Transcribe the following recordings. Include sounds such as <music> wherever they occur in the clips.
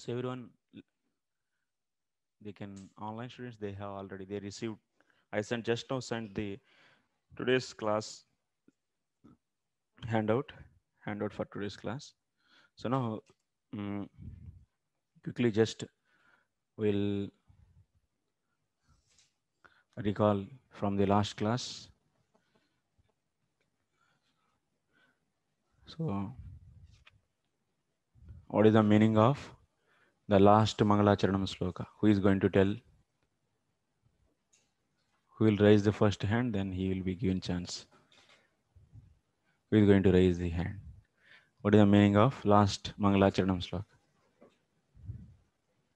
So everyone, they can online students they have already they received. I sent just now sent the today's class handout handout for today's class. So now um, quickly just will recall from the last class. So what is the meaning of the last Mangalacharanam sloka. Who is going to tell? Who will raise the first hand? Then he will be given chance. Who is going to raise the hand? What is the meaning of last Mangalacharanam sloka?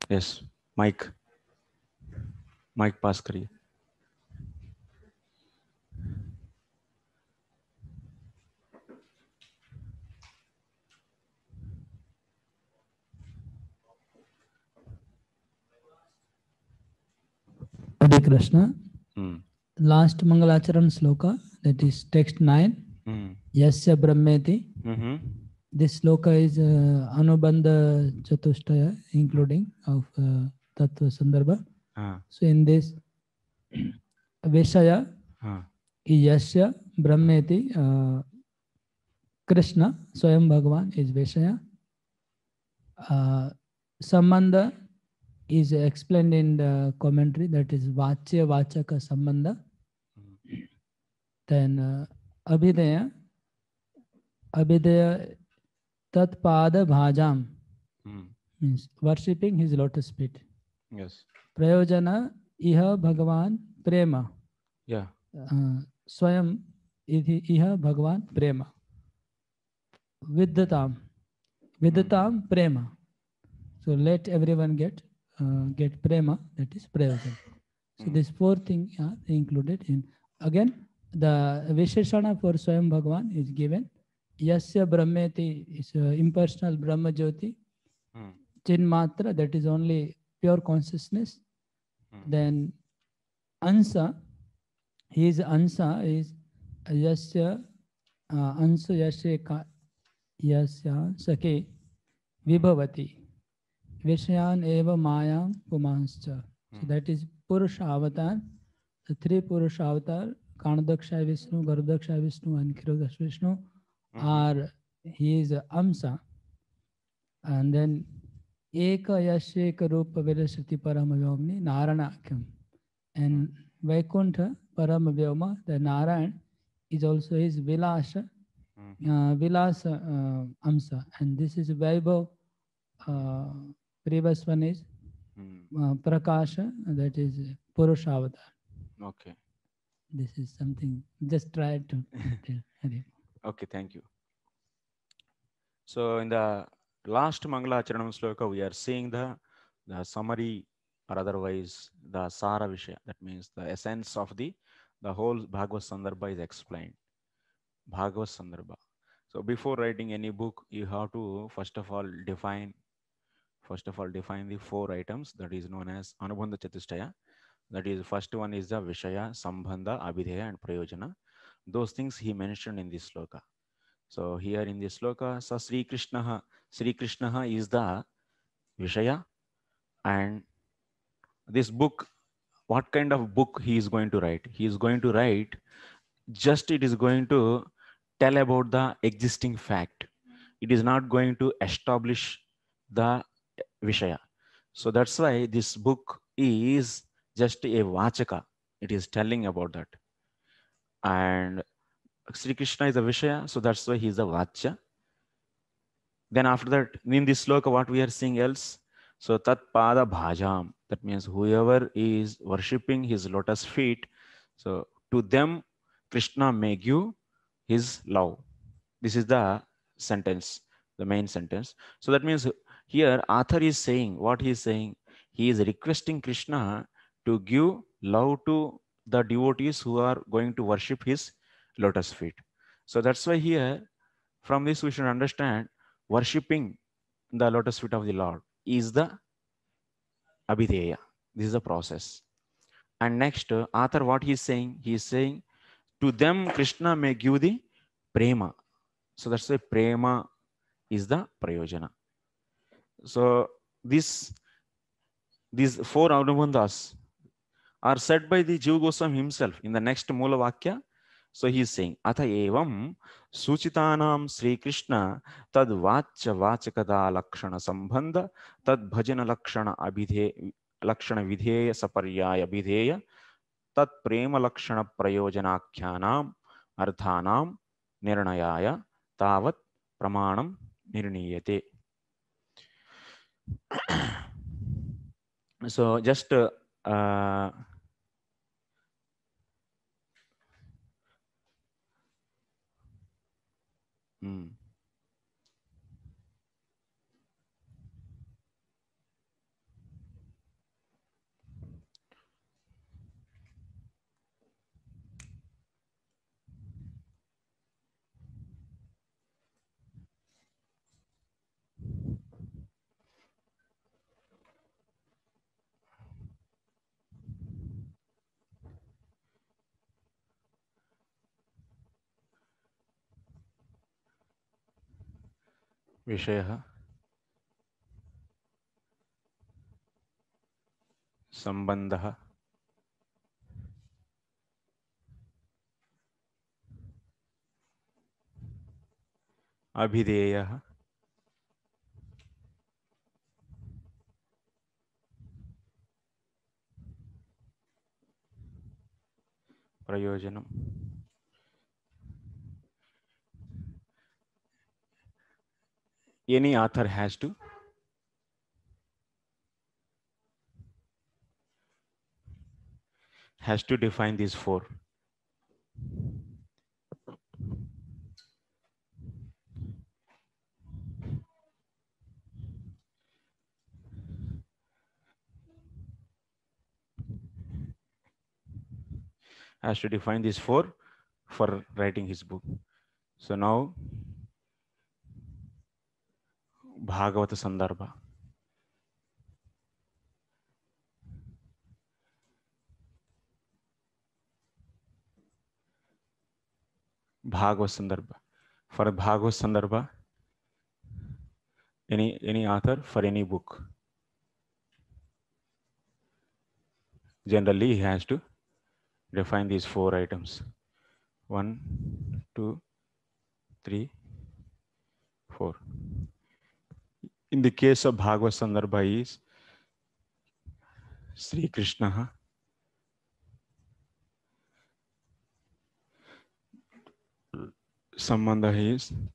Yes, Mike. Mike, pass Hare Krishna. Mm. Last Mangalacharan sloka, that is text 9. Mm. Yasya Brahmeti. Mm-hmm. This sloka is uh, Anubandha Chatushtaya, including of uh, Tattva Sandarbha. Ah. So in this Vishaya, ah. Yasya Brahmeti, uh, Krishna, Swayam Bhagavan is Vishaya. Uh, Sambandha is explained in the commentary that is vachya vachaka sambandha then uh, abhidaya abhidaya tatpada bhajam hmm. means worshipping his lotus feet yes prayojana iha bhagavan prema yeah uh, swayam iha bhagavan prema vidyatam vidyatam prema so let everyone get uh, get prema, that is prayojan. So hmm. these four things are included in. Again, the Visheshana for Swayam Bhagavan is given. Yasya Brahmeti is uh, impersonal Brahma Jyoti. Mm. that is only pure consciousness. Mm. Then Ansa, his Ansa is Yasya uh, Ansa Yasya Yasya Sake Vibhavati. Vishyan eva maya pumanscha. So that is Purusha avatar. The three Purusha avatar, Kanadaksha Vishnu, Garudaksha Vishnu, and Kirodaksha Vishnu are, he is Amsa. And then एक यशेक रूप विरसति परम व्योमनि नारायणाख्यम and Vaikuntha परम व्योम the Narayana is also his विलास विलास अंश and this is वैभव Previous one is hmm. uh, Prakasha, that is Purushavatar. Okay. This is something, just try to tell. <laughs> okay, thank you. So in the last Mangalacharanam sloka, we are seeing the, the summary or otherwise the Sara Vishaya, that means the essence of the, the whole Bhagavad Sandarbha is explained. Bhagavad Sandarbha. So before writing any book, you have to first of all define First of all, define the four items that is known as Anubandha Chatushtaya. That is, first one is the Vishaya, Sambandha, Abhideya, and Prayojana. Those things he mentioned in this sloka. So here in this sloka, sa Sri Krishna, Sri Krishna is the Vishaya, and this book, what kind of book he is going to write? He is going to write just it is going to tell about the existing fact. It is not going to establish the Vishaya. So that's why this book is just a Vachaka. It is telling about that. And Sri Krishna is a Vishaya, so that's why he is a Vacha. Then after that, in this sloka, what we are seeing else? So tat pada bhajam, that means whoever is worshipping his lotus feet, so to them Krishna may give his love. This is the sentence, the main sentence. So that means here Arthur is saying what he is saying. He is requesting Krishna to give love to the devotees who are going to worship his lotus feet. So that's why here, from this we should understand worshipping the lotus feet of the Lord is the abhideya. This is the process. And next, Arthur, what he is saying? He is saying, to them Krishna may give the prema. So that's why prema is the prayojana. So this these four anubandhas are said by the Jiva gosam himself in the next moola Vakya. So he is saying, Atha evam suchitanam shri Krishna tad vachya vachakada lakshana sambandha tad bhajana lakshana abhidhe lakshana vidheya saparyaya abhidheya tat prema lakshana prayojana akhyanam arthanam nirnayaya tavat pramanam nirniyate <coughs> so just uh, uh, hmm. विषय संबंध अभिधेय प्रयोजनम् any author has to has to define these four. has to define these four for writing his book. So now Bhagavat संदर्भ भागवत संदर्भ for Bhagavata संदर्भ any any author for any book generally has to define these four items one two three four in the case of bhagavata Sandarbha is Sri Krishna. Sambandha is vachya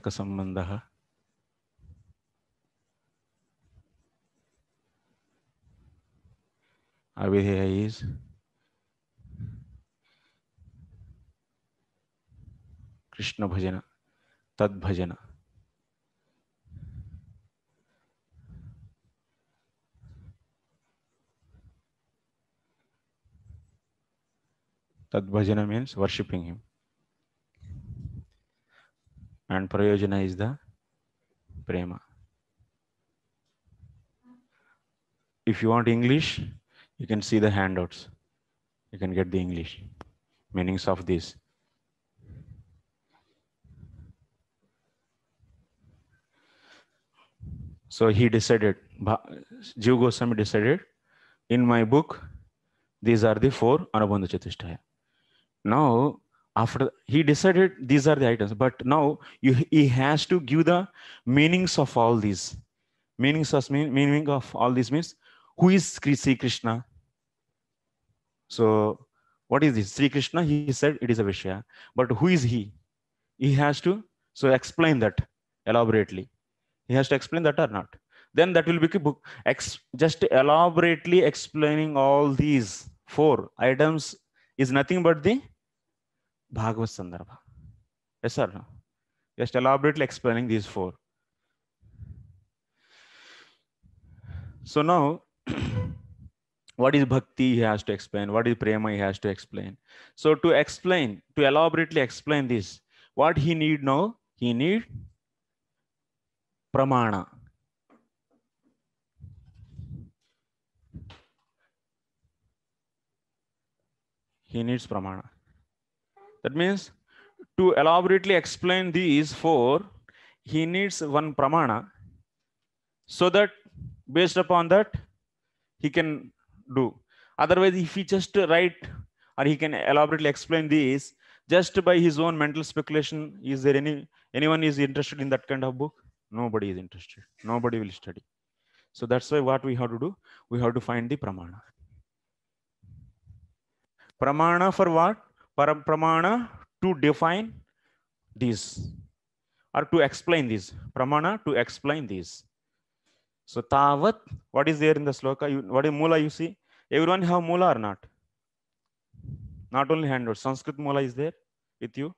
वाच्यवाचक संबंध अविधेय is Krishna bhajan तद्भजन Tadbhajana means worshipping him. And Prayojana is the prema. If you want English, you can see the handouts. You can get the English meanings of this. So he decided, Jiva Goswami decided, in my book, these are the four Anubandha Chatushtaya. Now, after he decided these are the items, but now you, he has to give the meanings of all these. Meanings of meaning of all these means who is Sri Krishna? So, what is this? Sri Krishna, he said it is a Vishya, but who is he? He has to so explain that elaborately. He has to explain that or not. Then that will be book. just elaborately explaining all these four items is nothing but the Bhagavad Sandarbha. Yes or no? Just elaborately explaining these four. So now, <clears throat> what is bhakti? He has to explain. What is prema? He has to explain. So to explain, to elaborately explain this, what he need now? He need ಪ್ರಮಾಣ he needs pramana that means to elaborately explain these four he needs one pramana so that based upon that he can do otherwise if he just write or he can elaborately explain these just by his own mental speculation is there any anyone is interested in that kind of book Nobody is interested. Nobody will study. So that's why what we have to do, we have to find the pramana. Pramana for what? Param pramana to define these or to explain these. Pramana to explain these. So tavat, what is there in the sloka? You, what is mula you see? Everyone have mula or not? Not only or Sanskrit mula is there with you?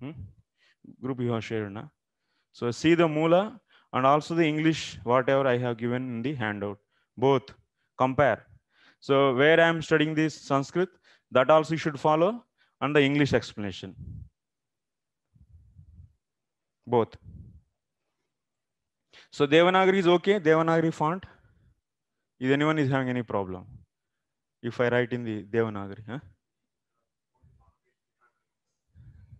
Hmm? group you have shared. Na? So see the Mula and also the English, whatever I have given in the handout, both compare. So where I am studying this Sanskrit, that also you should follow and the English explanation. Both. So Devanagari is okay, Devanagari font. If anyone is having any problem, if I write in the Devanagari, huh?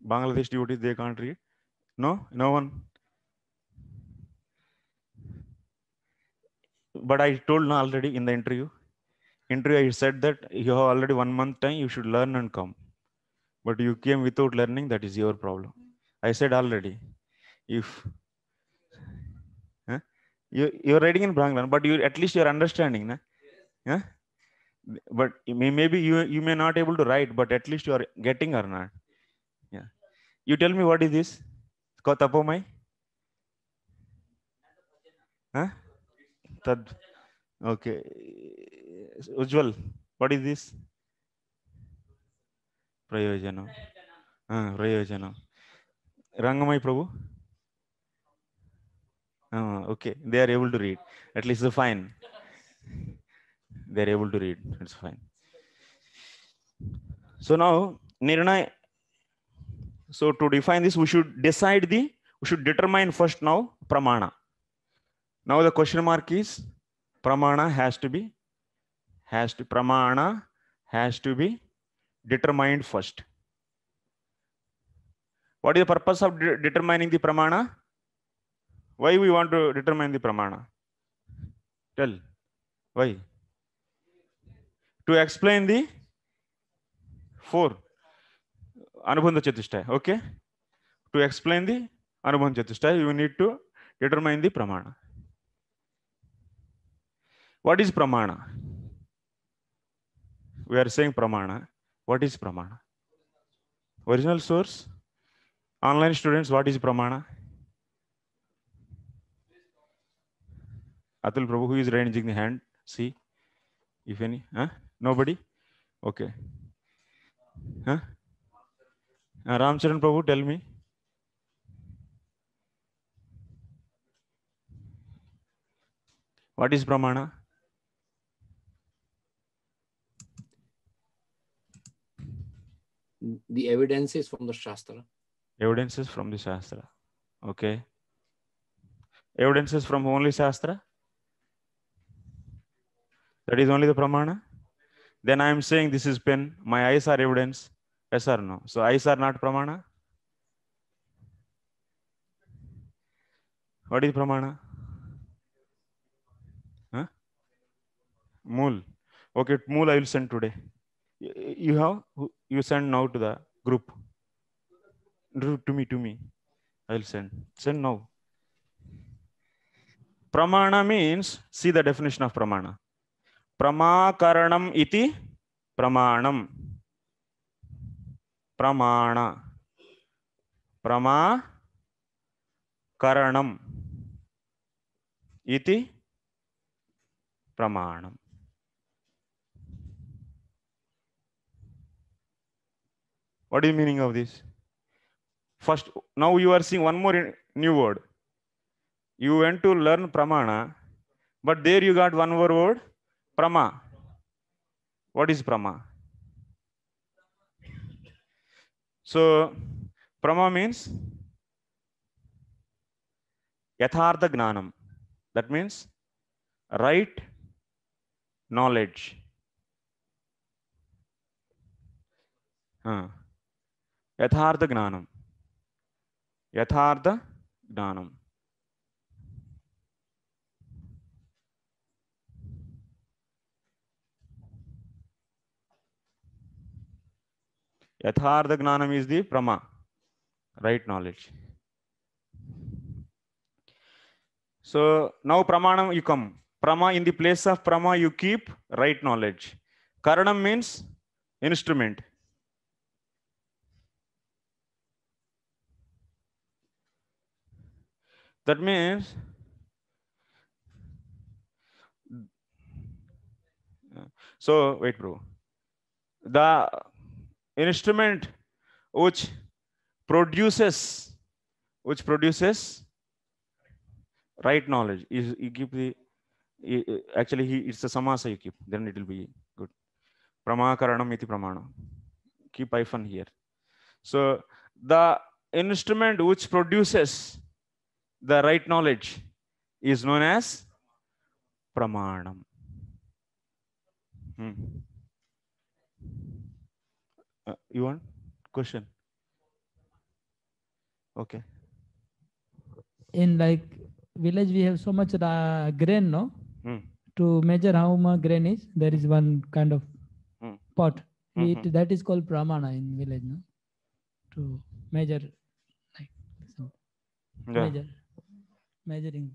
Bangladesh duty, their country. No, no one. But I told already in the interview. Interview, I said that you have already one month time, you should learn and come. But you came without learning, that is your problem. I said already. If huh? you, are reading in Bangla, but you at least you are understanding. Na? Yeah. Huh? But may, maybe you, you may not able to write, but at least you are getting or not. You tell me what is this? Kotapomai? Huh? Okay. Usual. what is this? Prayojana. Uh, Prayojana. Rangamai Prabhu? Oh, okay, they are able to read. At least they're fine. they are able to read. It's fine. So now, Nirnay so to define this, we should decide the, we should determine first now pramana. Now the question mark is pramana has to be, has to, pramana has to be determined first. What is the purpose of de determining the pramana? Why we want to determine the pramana? Tell. Why? To explain the four. అనుబంధ చతుష్ట okay to explain the అనుబంధ చతుష్ట you need to determine the ప్రమాణ what is ప్రమాణ we're saying ప్రమాణ what is ప్రమాణ original source online students what is ప్రమాణ Atul Prabhu who is raising the hand see if any nobody okay Uh, Ramcharan Prabhu, tell me. What is Brahmana? The evidence is from the Shastra. Evidence is from the Shastra. Okay. Evidence is from only Shastra? That is only the Pramana? Then I am saying this is pen. My eyes are evidence. Yes or no? So eyes are not pramana. What is pramana? Huh? Mool. Okay, Mul I will send today. You have you send now to the group. To me, to me. I will send. Send now. Pramana means see the definition of pramana. Pramakaranam iti Pramana. प्रमाण प्रमाकरणम इति प्रमाणम what is the meaning of this first now you are seeing one more new word you went to learn pramana but there you got one more word prama what is prama So prama means yathartha gnanam. That means right knowledge. Uh, yathartha gnanam. Yathartha gnanam. yathartha jnanam is the prama right knowledge so now pramanam you come prama in the place of prama you keep right knowledge karanam means instrument that means so wait bro the instrument which produces which produces right knowledge you, you keep the you, actually he, it's a samasa you keep then it will be good pramakaranam iti pramana keep hyphen here so the instrument which produces the right knowledge is known as pramanam hmm. Uh, you want question? Okay. In like village, we have so much uh, grain, no? Mm. To measure how much grain is, there is one kind of mm. pot. Mm -hmm. it, that is called pramana in village, no? To measure, like yeah. measure, measuring.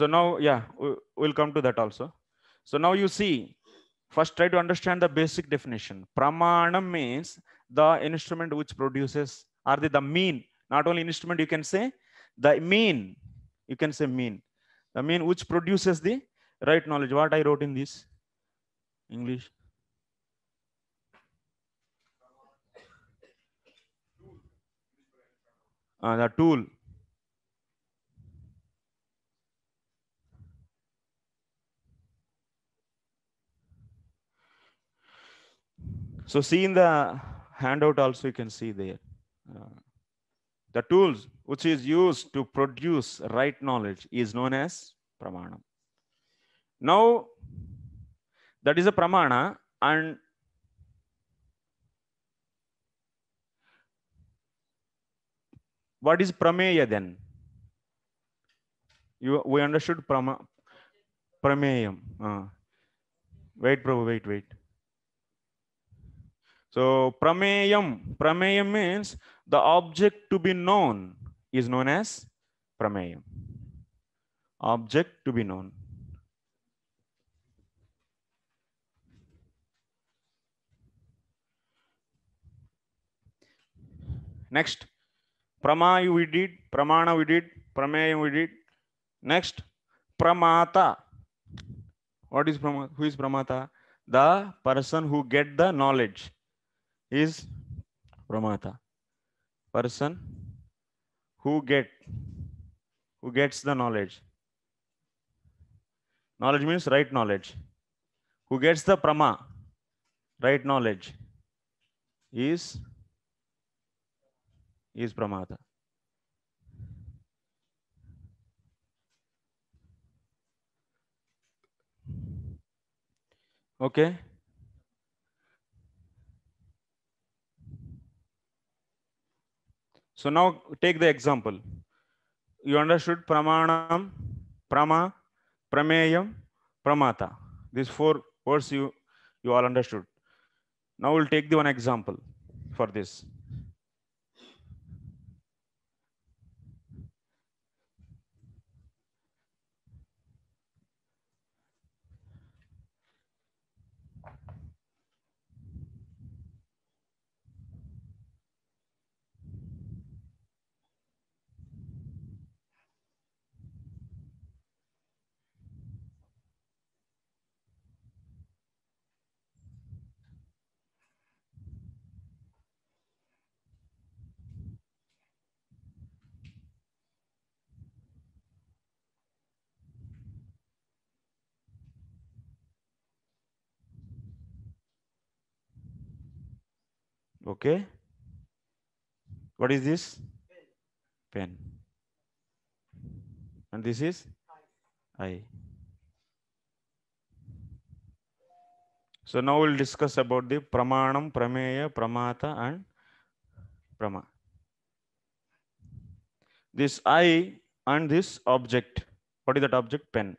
So now, yeah, we'll come to that also. So now you see First, try to understand the basic definition. Pramanam means the instrument which produces, Are the, the mean. Not only instrument, you can say the mean. You can say mean. The mean which produces the right knowledge. What I wrote in this English. Uh, the tool So see in the handout also you can see there. Uh, the tools which is used to produce right knowledge is known as pramana. Now that is a pramana and what is prameya then? You, we understood prama, prameyam. Uh, wait, Prabhu, wait, wait. So prameyam prameyam means the object to be known is known as prameyam Object to be known. Next, prama we did, pramana we did, prameyam we did. Next, pramata. What is pramata? Who is pramata? The person who get the knowledge. is pramata. Person who get who gets the knowledge. Knowledge means right knowledge. Who gets the prama, right knowledge, is is pramata. Okay. So now take the example. You understood pramanam, prama, prameyam, pramata. These four words you, you all understood. Now we'll take the one example for this. Okay. What is this? Pen. And this is? I. So now we'll discuss about the Pramanam, Prameya, Pramata and Prama. This I and this object. What is that object? Pen.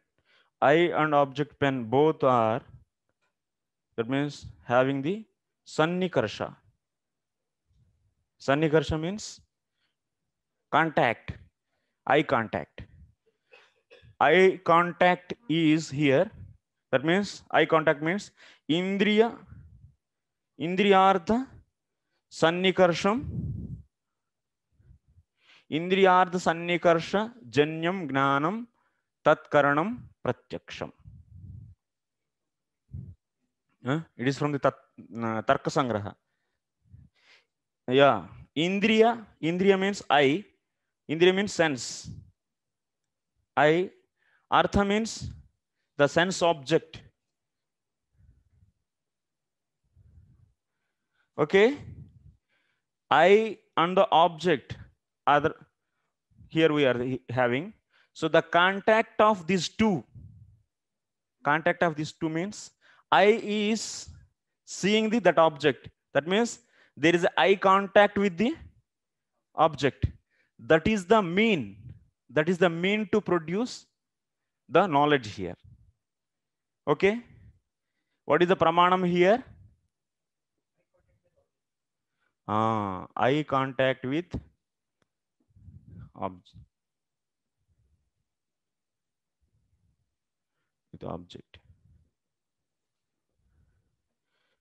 I and object pen both are, that means having the Sannikarsha. Sannikarsha means contact, eye contact. Eye contact is here. That means eye contact means Indriya, Indriyartha Sannikarsham, Indriyartha Sannikarsh Janyam Gnanam Tatkaranam Pratyaksham. Huh? It is from the tat, uh, Tarka Sangraha. Yeah. Indriya. Indriya means eye. Indriya means sense. I. Artha means the sense object. Okay. I and the object other here we are having so the contact of these two contact of these two means i is seeing the that object that means there is eye contact with the object that is the mean that is the mean to produce the knowledge here okay what is the pramanam here ah eye contact with object with object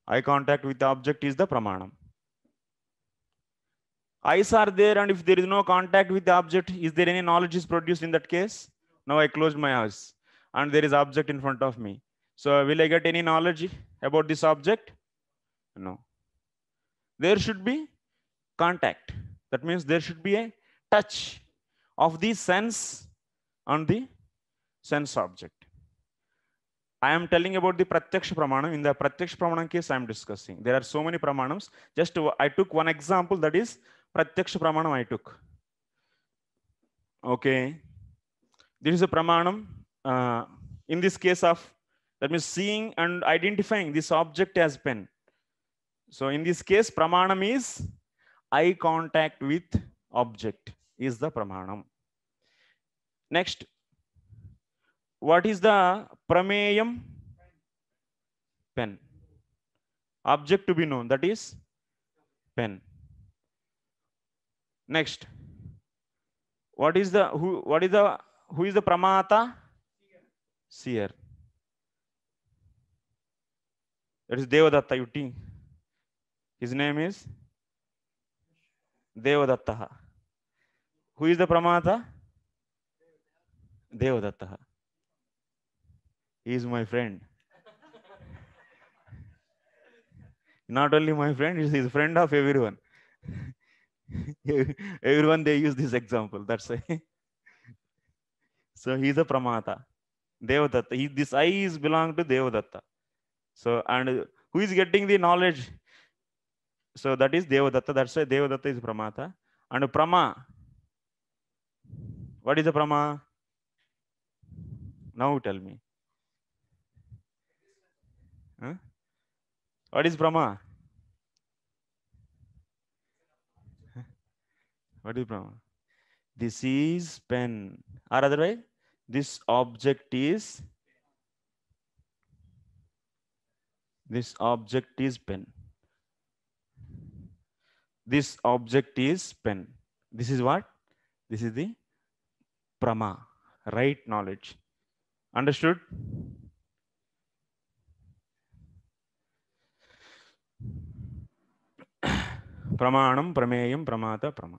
eye contact with the object is the pramanam eyes are there and if there is no contact with the object is there any knowledge is produced in that case now i closed my eyes and there is object in front of me so will i get any knowledge about this object no there should be contact that means there should be a touch of the sense on the sense object I am telling about the Pratyaksha Pramanam. In the Pratyaksha Pramanam case, I am discussing. There are so many Pramanams. Just I took one example that is Pratyaksha Pramanam I took. Okay. This is a Pramanam. Uh, in this case of, that means seeing and identifying this object as pen. So in this case, Pramanam is eye contact with object is the Pramanam. Next, what is the Prameyam? Pen. Object to be known, that is pen. next what is the who what is the who is the pramata seer it is devadatta yutti his name is devadatta who is the pramata devadatta he is my friend not only my friend he is friend of everyone everyone they use this example. That's why. so he is a pramata. Devadatta. He, this I is belong to Devadatta. So and who is getting the knowledge? So that is Devadatta. That's why Devadatta is pramata. And prama. What is a prama? Now tell me. Huh? What is prama? What is Brahma? This is pen. Or otherwise, this object is this object is pen. This object is pen. This is what? This is the prama, right knowledge. Understood? ప్రమాణం ప్రమేయం ప్రమాత ప్రమా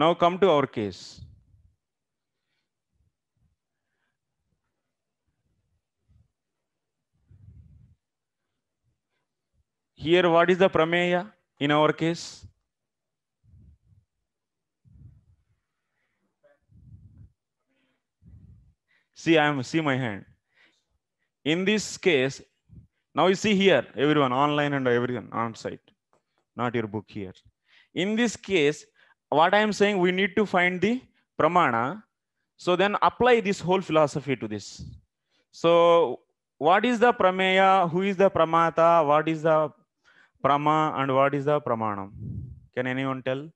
Now come to our case. Here, what is the prameya in our case? See, I am see my hand. In this case, now you see here, everyone online and everyone on site, not your book here. In this case, what I am saying, we need to find the pramana. So then apply this whole philosophy to this. So what is the prameya? Who is the pramata? What is the prama? And what is the pramanam? Can anyone tell?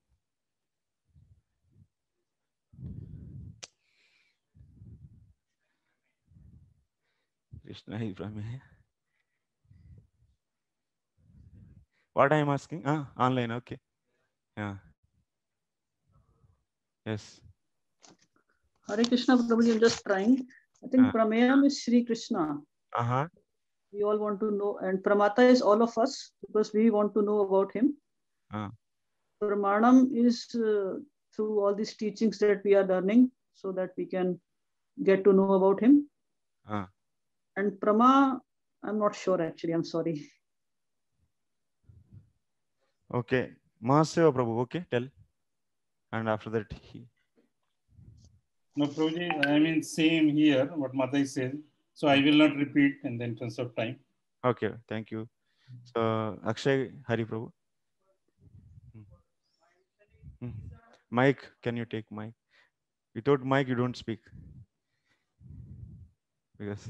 Krishna is prameya. What I am asking? Ah, online. Okay. Yeah. Yes. Hare Krishna, Prabhuji, I'm just trying. I think uh, ah. Pramayam is Sri Krishna. Uh-huh. We all want to know, and Pramata is all of us because we want to know about him. Uh. Pramanam is uh, through all these teachings that we are learning so that we can get to know about him. Uh. And Prama, I'm not sure actually, I'm sorry. Okay. Mahaseva Prabhu, okay, tell and after that he. No, Prabhuji, I mean, same here, what Madhai said. So I will not repeat in the interest of time. Okay, thank you. So Akshay Hari Prabhu. Hmm. Hmm. Mike, can you take Mike? Without Mike, you don't speak. Because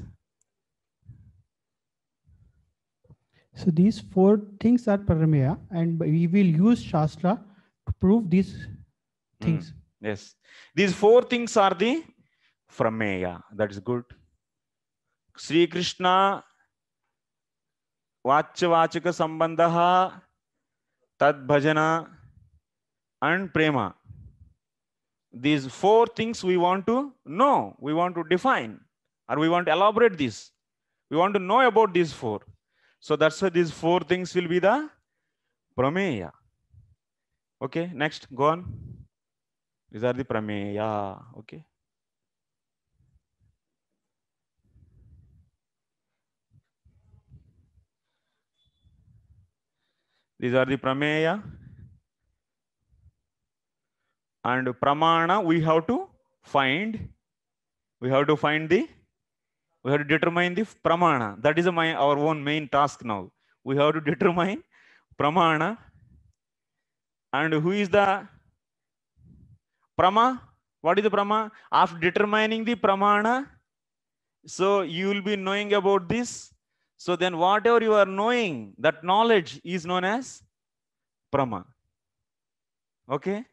so these four things are paramaya, and we will use Shastra to prove these Mm. things. Mm. Yes. These four things are the Frameya. That is good. Sri Krishna Vachya Sambandha Tad Bhajana and Prema. These four things we want to know, we want to define, or we want to elaborate this. We want to know about these four. So that's why these four things will be the Prameya. Okay, next, go on. These are the prameya, okay? These are the prameya. And pramana, we have to find, we have to find the, we have to determine the pramana. That is my, our own main task now. We have to <laughs> determine pramana. And who is the Prama, what is the Prama? After determining the Pramana, so you will be knowing about this. So then whatever you are knowing, that knowledge is known as Prama. Okay?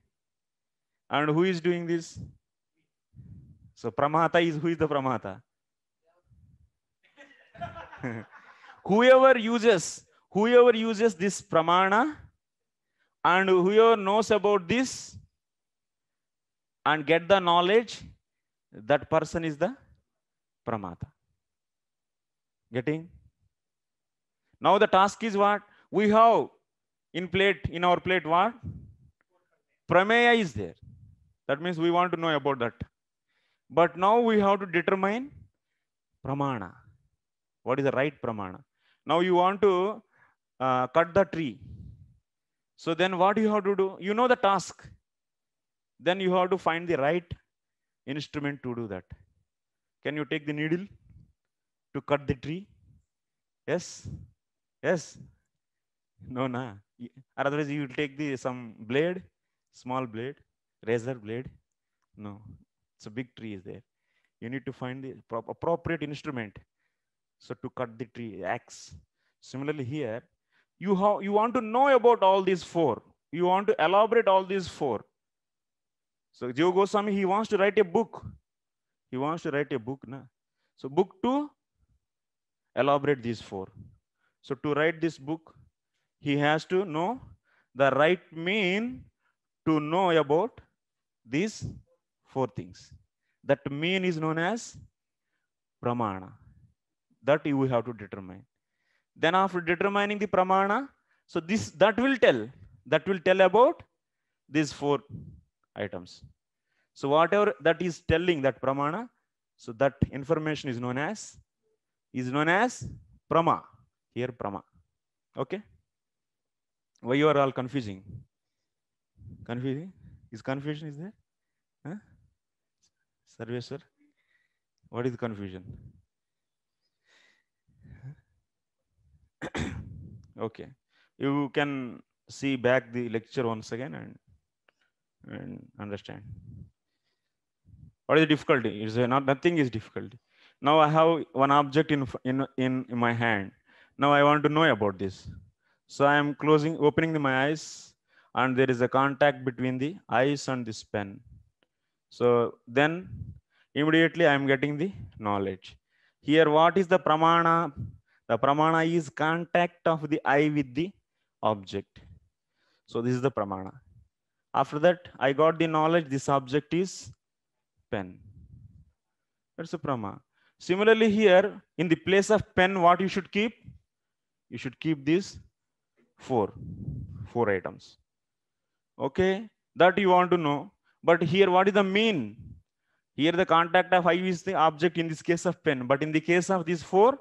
And who is doing this? So Pramata is, who is the Pramata? <laughs> whoever uses, whoever uses this Pramana and whoever knows about this, and get the knowledge, that person is the pramata. Getting? Now the task is what? We have in plate, in our plate what? Prameya is there. That means we want to know about that. But now we have to determine pramana. What is the right pramana? Now you want to uh, cut the tree. So then what you have to do? You know the task then you have to find the right instrument to do that. Can you take the needle to cut the tree? Yes? Yes? No, no. Or otherwise you will take the some blade, small blade, razor blade. No, it's a big tree is there. You need to find the appropriate instrument. So to cut the tree, axe. Similarly here, you, have, you want to know about all these four. You want to elaborate all these four. So Jiva Goswami, he wants to write a book. He wants to write a book. Na? So book two. elaborate these four. So to write this book, he has to know the right mean to know about these four things. That mean is known as pramana. That you will have to determine. Then after determining the pramana, so this that will tell, that will tell about these four items. So whatever that is telling that pramana, so that information is known as, is known as prama. Here prama. Okay. Why you are all confusing? Confusing? Is confusion is there? Huh? Survey, sir. What is confusion? <coughs> okay. You can see back the lecture once again and and understand. What is the difficulty? Is there not nothing is difficult. Now I have one object in in in my hand. Now I want to know about this. So I am closing, opening my eyes, and there is a contact between the eyes and this pen. So then immediately I am getting the knowledge. Here, what is the pramana? The pramana is contact of the eye with the object. So this is the pramana. After that, I got the knowledge this object is pen. That's a prama. Similarly here, in the place of pen, what you should keep? You should keep these four, four items. Okay, that you want to know. But here, what is the mean? Here the contact of I is the object in this case of pen. But in the case of these four,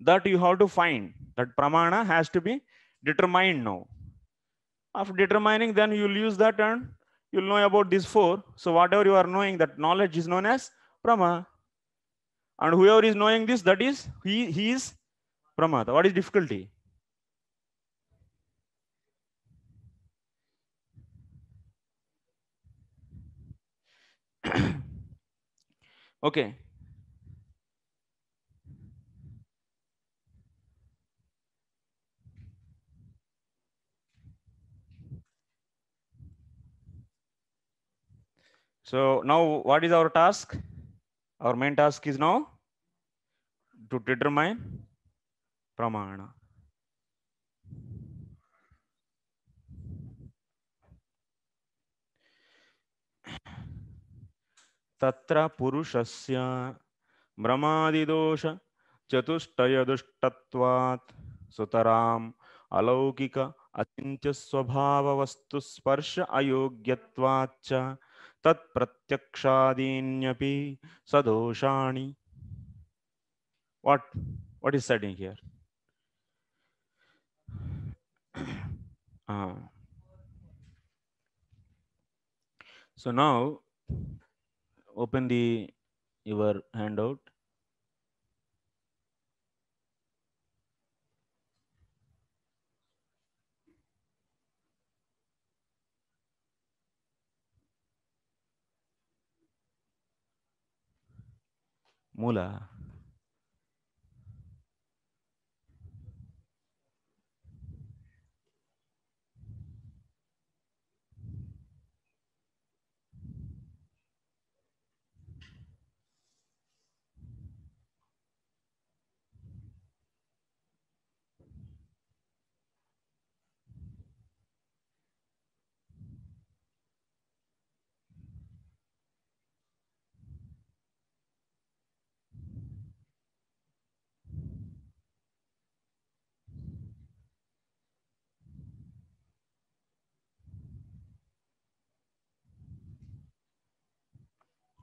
that you have to find. That pramana has to be determined now. After determining, then you'll use that and you'll know about these four. So whatever you are knowing, that knowledge is known as prama. And whoever is knowing this, that is, he, he is pramata. What is difficulty? <coughs> okay So now what is our task? Our main task is now to determine pramana. तत्र पुरुषस्य भ्रमादिदोष चतुष्टयदुष्टत्वात् सुतराम् अलौकिक अचिन्त्यस्वभाववस्तुस्पर्श अयोग्यत्वाच्च तत्प्रत्यक्षादीन्यपि सदोषाणि what what is said in here uh, so now open the your handout mula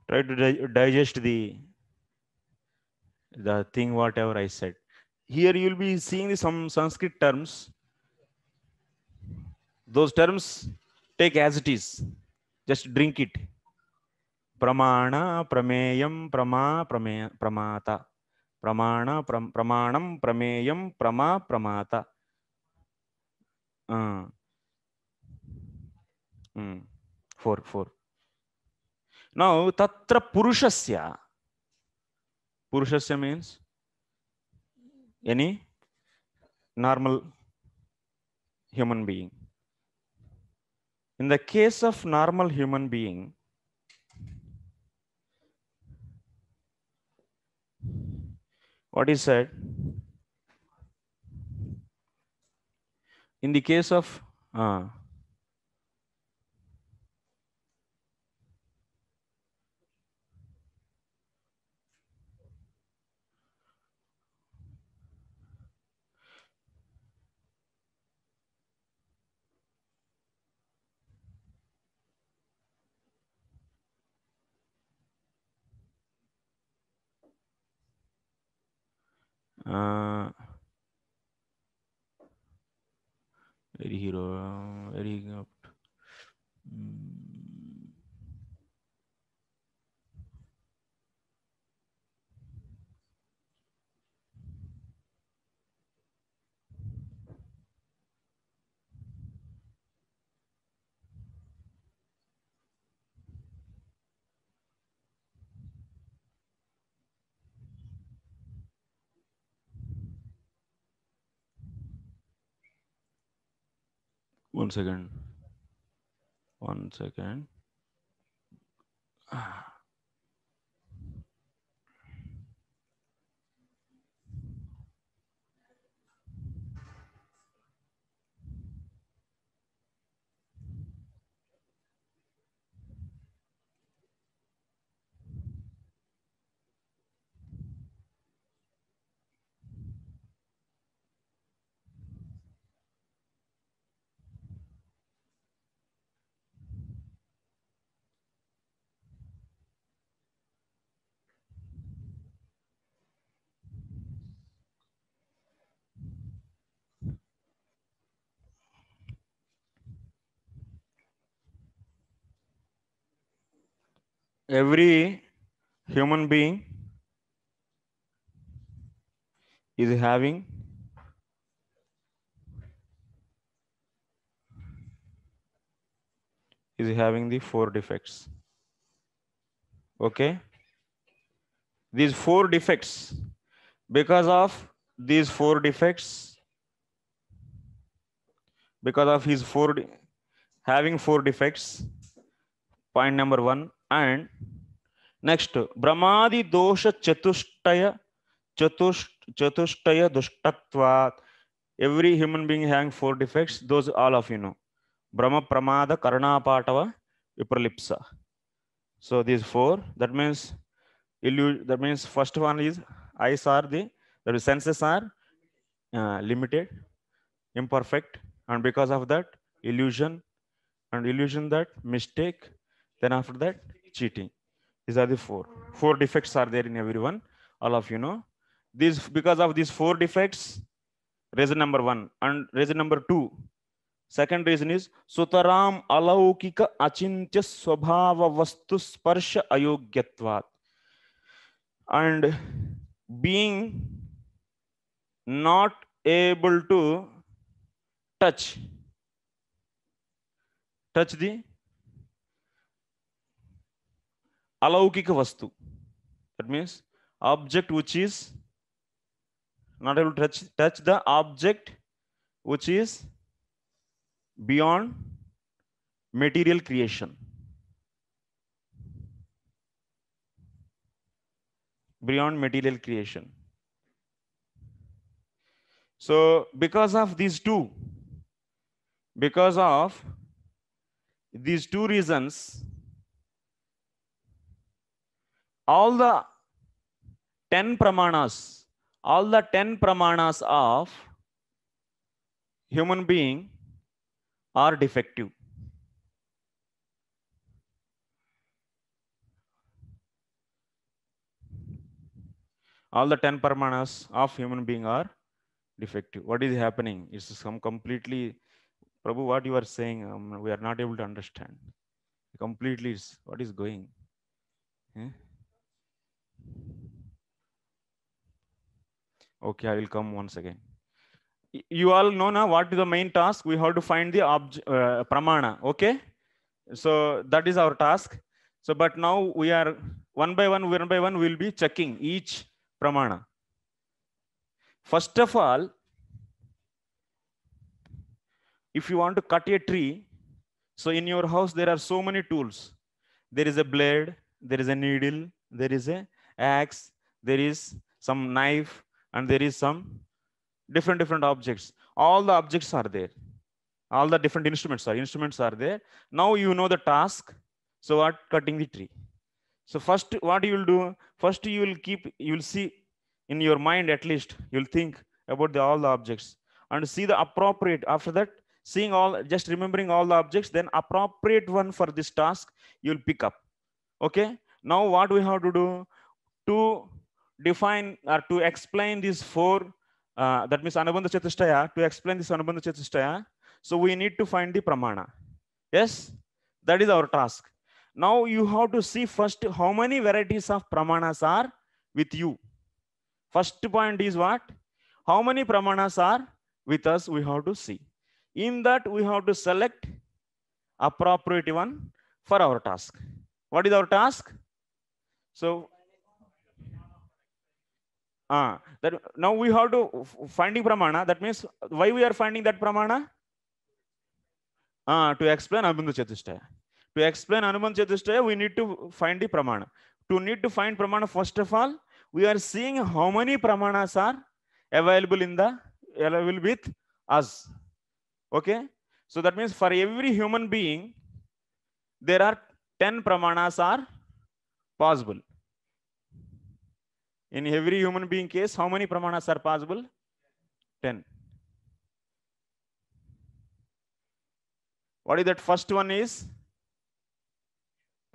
try to digest the the thing whatever i said here you'll be seeing some sanskrit terms those terms take as it is just drink it pramana prameyam prama prameya pramata pramana pram, pramanam prameyam prama pramata uh. mm. four four Now, tatra purushasya. Purushasya means any normal human being. In the case of normal human being, what is said? In the case of uh, एरी हीरो एरी one second one second ah. every human being is having is having the four defects okay these four defects because of these four defects because of his four having four defects point number 1 and next brahmadi dosha chatushtaya chatush chatushtaya dushtatvat every human being having four defects those all of you know brahma pramada karana patava vipralipsa so these four that means that means first one is eyes are the that is senses are uh, limited imperfect and because of that illusion and illusion that mistake then after that cheating. These are the four. Four defects are there in everyone. All of you know. this because of these four defects, reason number 1 and reason number 2 Second reason is Sutaram Alaukika Achintya Swabhava Vastu Sparsha Ayogyatvat. And being not able to touch touch the alaukika vastu. That means object which is not able to touch the object which is beyond material creation. Beyond material creation. So because of these two, because of these two reasons, all the 10 pramanas, all the 10 pramanas of human being are defective. All the 10 pramanas of human being are defective. What is happening? It's some completely, Prabhu, what you are saying, um, we are not able to understand. Completely, what is going? Hmm? Okay, I will come once again. You all know now what is the main task? We have to find the obj uh, pramana, okay? So that is our task. So, but now we are one by one, one by one, we'll be checking each pramana. First of all, if you want to cut a tree, so in your house, there are so many tools. There is a blade, there is a needle, there is a axe, there is some knife, and there is some different different objects. All the objects are there. All the different instruments are instruments are there. Now you know the task. So what cutting the tree. So first what you will do, first you will keep, you will see in your mind at least, you'll think about the, all the objects and see the appropriate. After that, seeing all, just remembering all the objects, then appropriate one for this task, you'll pick up. Okay. Now what we have to do to define or uh, to explain these four, uh, that means Anubandha Chatushtaya, to explain this Anubandha Chatushtaya, so we need to find the Pramana. Yes, that is our task. Now you have to see first how many varieties of Pramanas are with you. First point is what? How many Pramanas are with us we have to see. In that we have to select appropriate one for our task. What is our task? So ah uh, that now we have to finding pramana that means why we are finding that pramana ah uh, to explain anubandha chatushtaya to explain anubandha chatushtaya we need to find the pramana to need to find pramana first of all we are seeing how many pramanas are available in the available with us okay so that means for every human being there are 10 pramanas are possible In every human being case, how many pramanas are possible? 10. What is that first one is?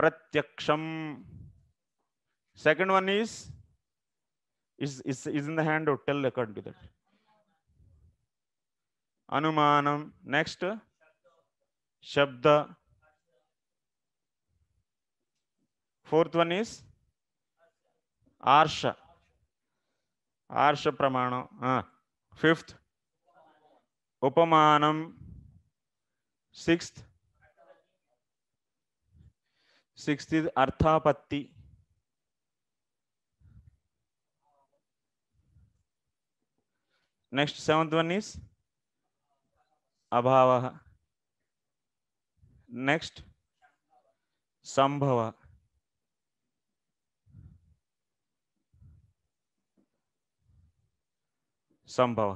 Pratyaksham. Second one is? Is, is, is in the hand or Tell according to that. Anumanam. Next. Shabda. Fourth one is? Arsha. आर्ष प्रमाण fifth उपमान sixth six is अर्थापत्ति next seventh one is अभाव next संभव संभव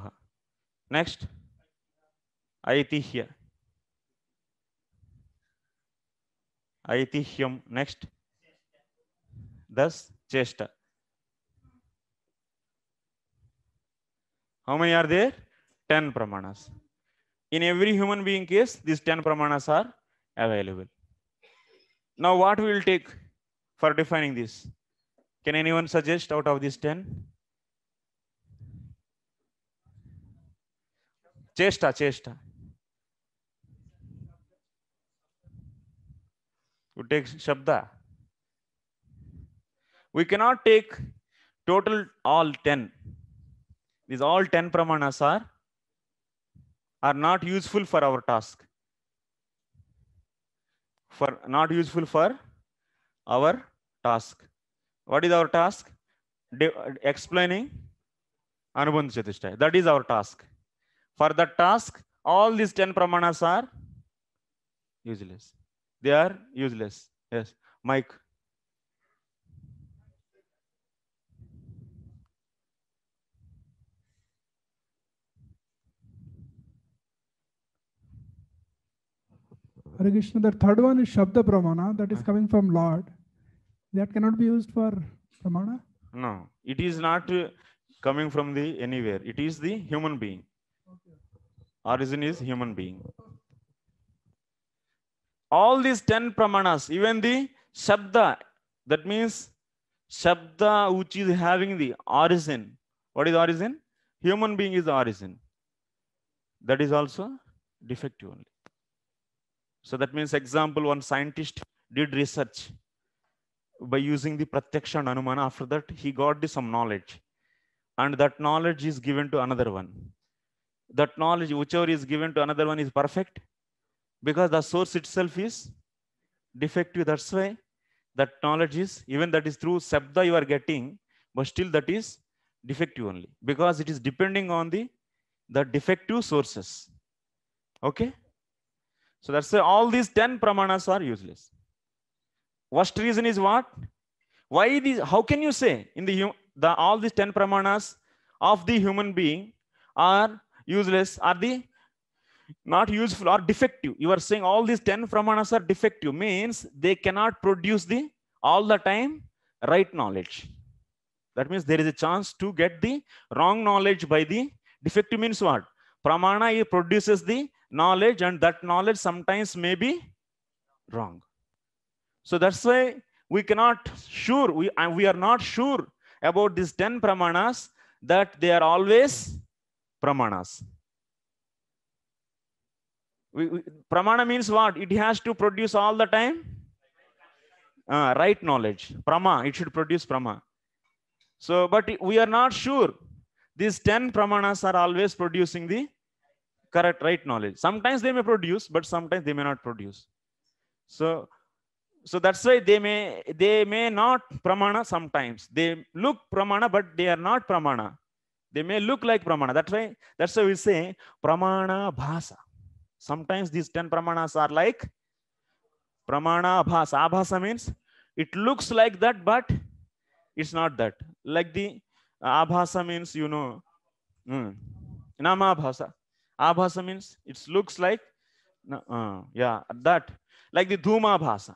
next ऐतिह्य ऐतिह्यम next दस चेष्ट how many are there ten प्रमाणस in every human being case this ten प्रमाणस are available now what we will take for defining this can anyone suggest out of this ten चेष्टा चेष्टा take शब्द we cannot take total all ten is all ten प्रमाण sir are not useful for our task for not useful for our task what is our task explaining अनुबंध चतुष्ट that is our task for that task, all these 10 pramanas are useless. They are useless. Yes, Mike. Hare Krishna, the third one is Shabda Pramana, that is uh-huh. coming from Lord. That cannot be used for Pramana? No, it is not coming from the anywhere. It is the human being. Origin is human being. All these 10 pramanas, even the Shabda, that means Shabda which is having the origin. What is origin? Human being is origin. That is also defective only. So that means example, one scientist did research by using the pratyaksha and anumana. After that, he got the, some knowledge. And that knowledge is given to another one that knowledge whichever is given to another one is perfect because the source itself is defective that's why that knowledge is even that is through sabda you are getting but still that is defective only because it is depending on the the defective sources okay so that's why all these 10 pramanas are useless worst reason is what why these how can you say in the the all these 10 pramanas of the human being are useless are the not useful or defective. You are saying all these 10 pramanas are defective means they cannot produce the all the time right knowledge. That means there is a chance to get the wrong knowledge by the defective means what? Pramana produces the knowledge and that knowledge sometimes may be wrong. So that's why we cannot sure, we, we are not sure about these 10 pramanas that they are always pramanas. We, we, pramana means what? It has to produce all the time? Uh, right knowledge. Prama, it should produce prama. So, but we are not sure. These 10 pramanas are always producing the correct right knowledge. Sometimes they may produce, but sometimes they may not produce. So, so that's why they may they may not pramana sometimes. They look pramana, but they are not pramana. They may look like pramana. That's why that's why we say pramana bhasa. Sometimes these 10 pramanas are like pramana bhasa. Abhasa means it looks like that, but it's not that. Like the abhasa means, you know, mm, nama bhasa. Abhasa means it looks like, uh, yeah, that. Like the dhuma bhasa.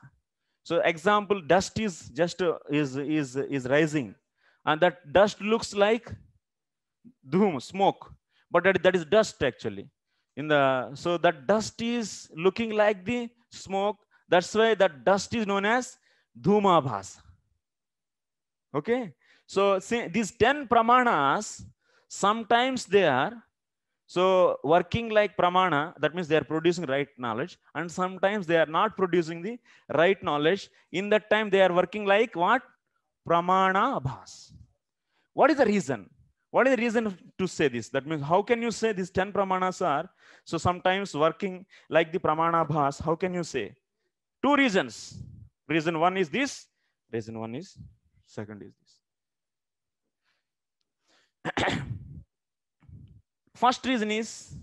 So example, dust is just uh, is is is rising, and that dust looks like dhum, smoke, but that, that is dust actually. In the so that dust is looking like the smoke. That's why that dust is known as dhumabhasa. Okay, so see, these ten pramanas sometimes they are so working like pramana, that means they are producing right knowledge, and sometimes they are not producing the right knowledge. In that time, they are working like what? Pramana abhas. What is the reason? What is the reason to say this? That means how can you say these 10 pramanas are? So sometimes working like the pramana bhas, how can you say? Two reasons. Reason one is this. Reason one is, second is this. <clears throat> First reason is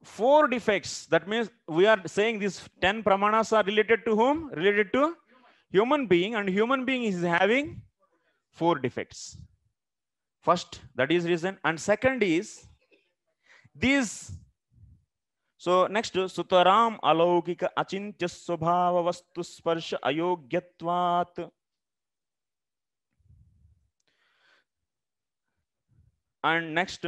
four defects. That means we are saying these 10 pramanas are related to whom? Related to human being and human being is having four defects. First, that is reason. And second is these. So next, Sutaram alaukika achintya svabhava vastu sparsha ayogyatvat. And next,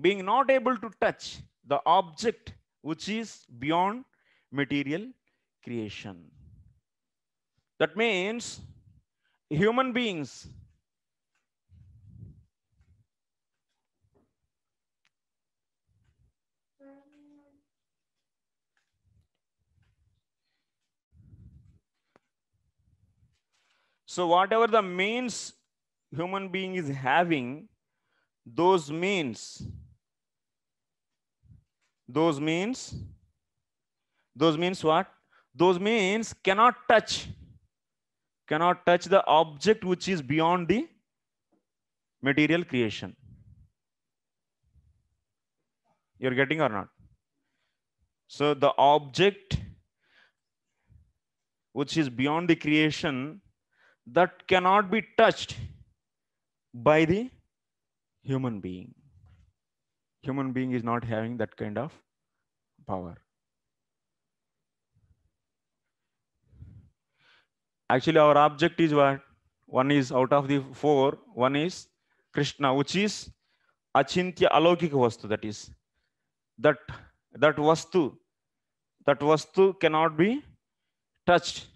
being not able to touch the object which is beyond material creation. That means human beings So whatever the means human being is having, those means, those means, those means what? Those means cannot touch, cannot touch the object which is beyond the material creation. You're getting or not? So the object which is beyond the creation that cannot be touched by the human being. Human being is not having that kind of power. Actually, our object is what? One is out of the four, one is Krishna, which is Achintya alokika Vastu, that is. That, that Vastu, that Vastu cannot be touched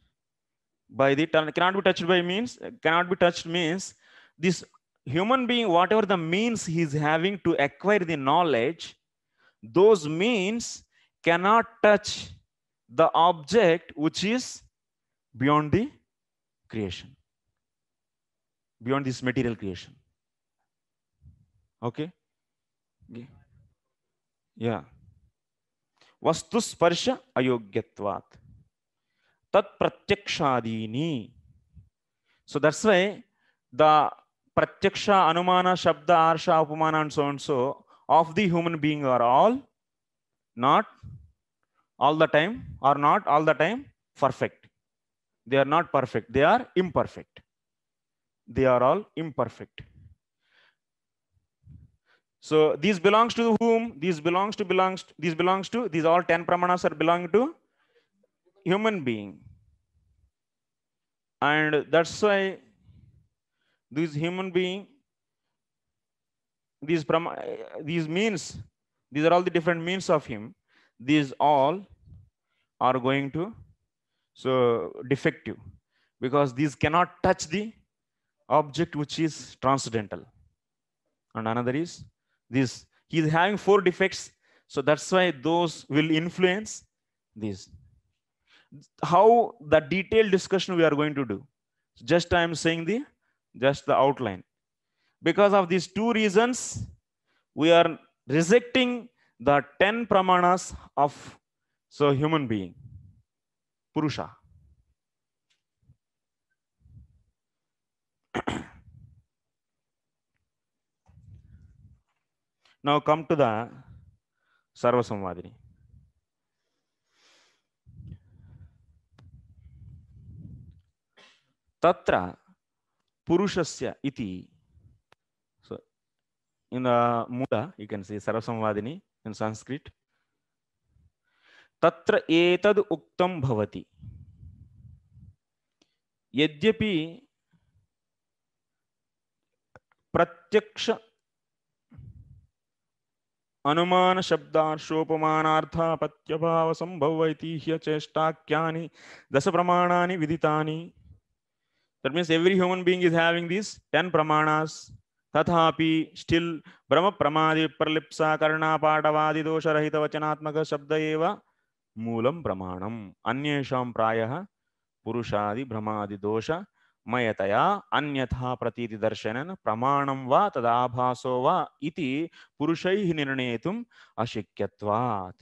by the cannot be touched by means cannot be touched means this human being whatever the means he is having to acquire the knowledge those means cannot touch the object which is beyond the creation beyond this material creation okay yeah vastus parsha ayogyatvat Tatpratyakshadini. So that's why the pratyaksha, anumana, shabda, arsha, upamana, and so and so of the human being are all not all the time, are not all the time perfect. They are not perfect. They are imperfect. They are all imperfect. So these belongs to whom? These belongs to belongs. To, these belongs to. These all ten pramanas are belong to human being. And that's why these human being, these, these means, these are all the different means of him. These all are going to, so defective because these cannot touch the object which is transcendental. And another is this, he is having four defects. So that's why those will influence these how the detailed discussion we are going to do. Just I am saying the just the outline. Because of these two reasons, we are rejecting the 10 pramanas of so human being, Purusha. now come to the Sarvasamvadini. తత్ర పురుషస్య ఇది so in మూల you can see సర్వసంవాదిని in Sanskrit తత్ర ఏతద్ ఉక్తం భవతి యద్యపి ప్రత్యక్ష అనుమాన శబ్దార్షోపమానార్థాపత్యభావ సంభవ ఐతిహ్య చేష్టాఖ్యాని దశ ప్రమాణాన్ని విదితాని that means every human being is having these 10 pramanas तथापि स्टिल ब्रह्म प्रमादि प्रलिप्सा कर्णापाटवादि दोषरहित वचनात्मक शब्द एव मूलम प्रमाणम अन्येषां प्रायः पुरुषादि भ्रमादि दोष मयतया अन्यथा प्रतीति दर्शनेन प्रमाणं वा तदाभासो वा इति पुरुषैः निर्णेतुम् अशक्यत्वात्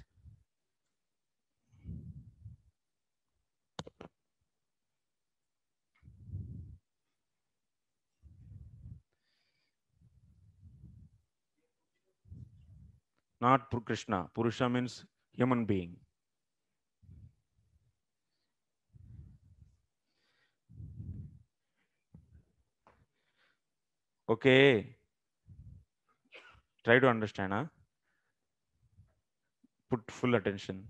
not Krishna. Purusha means human being. Okay. Try to understand, huh? Put full attention.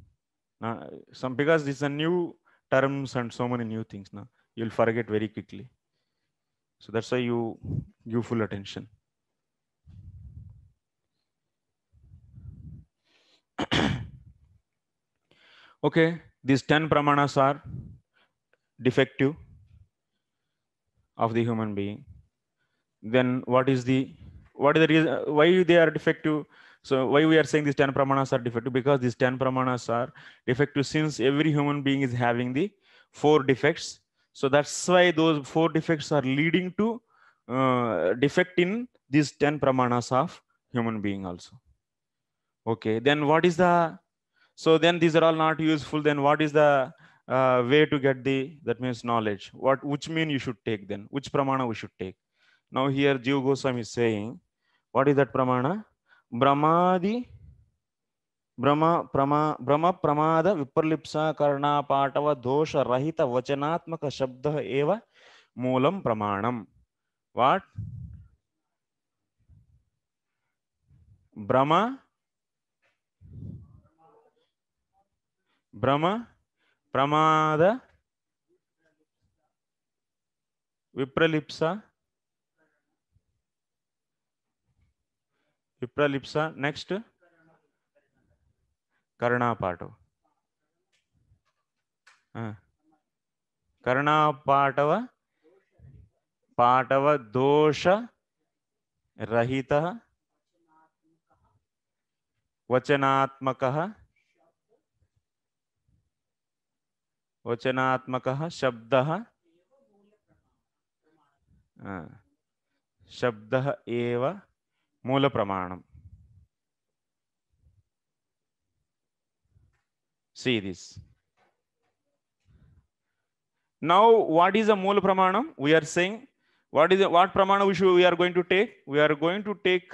Now, some because these are new terms and so many new things now. You'll forget very quickly. So that's why you give full attention. <clears throat> okay, these 10 pramanas are defective of the human being. Then what is the, what is the reason, uh, why they are defective? So why we are saying these 10 pramanas are defective? Because these 10 pramanas are defective since every human being is having the four defects. So that's why those four defects are leading to uh, defect in these 10 pramanas of human being also. okay then what is the so then these are all not useful then what is the uh, way to get the that means knowledge what which mean you should take then which pramana we should take now here jiv goswami is saying what is that pramana brahmadi brahma prama brahma pramada viparlipsa karna patava dosha rahita vachanatmaka shabda eva moolam pramanam what brahma ಭ್ರಮ ಪ್ರಮಾದ ವಿಪ್ರಲಿಪ್ಸ ವಿಪ್ರಲಿಪ್ಸ next ಕರ್ಣಾಪಾಠ ಕರ್ಣಾಪಾಠವ ಪಾಠವ ದೋಷ ರಹಿತ ವಚನಾತ್ಮಕ వచనాత్మక శబ్ద శబ్ద ఏవ మూల ప్రమాణం see this now what is the mool pramanam we are saying what is the, what pramana we, should, we are going to take we are going to take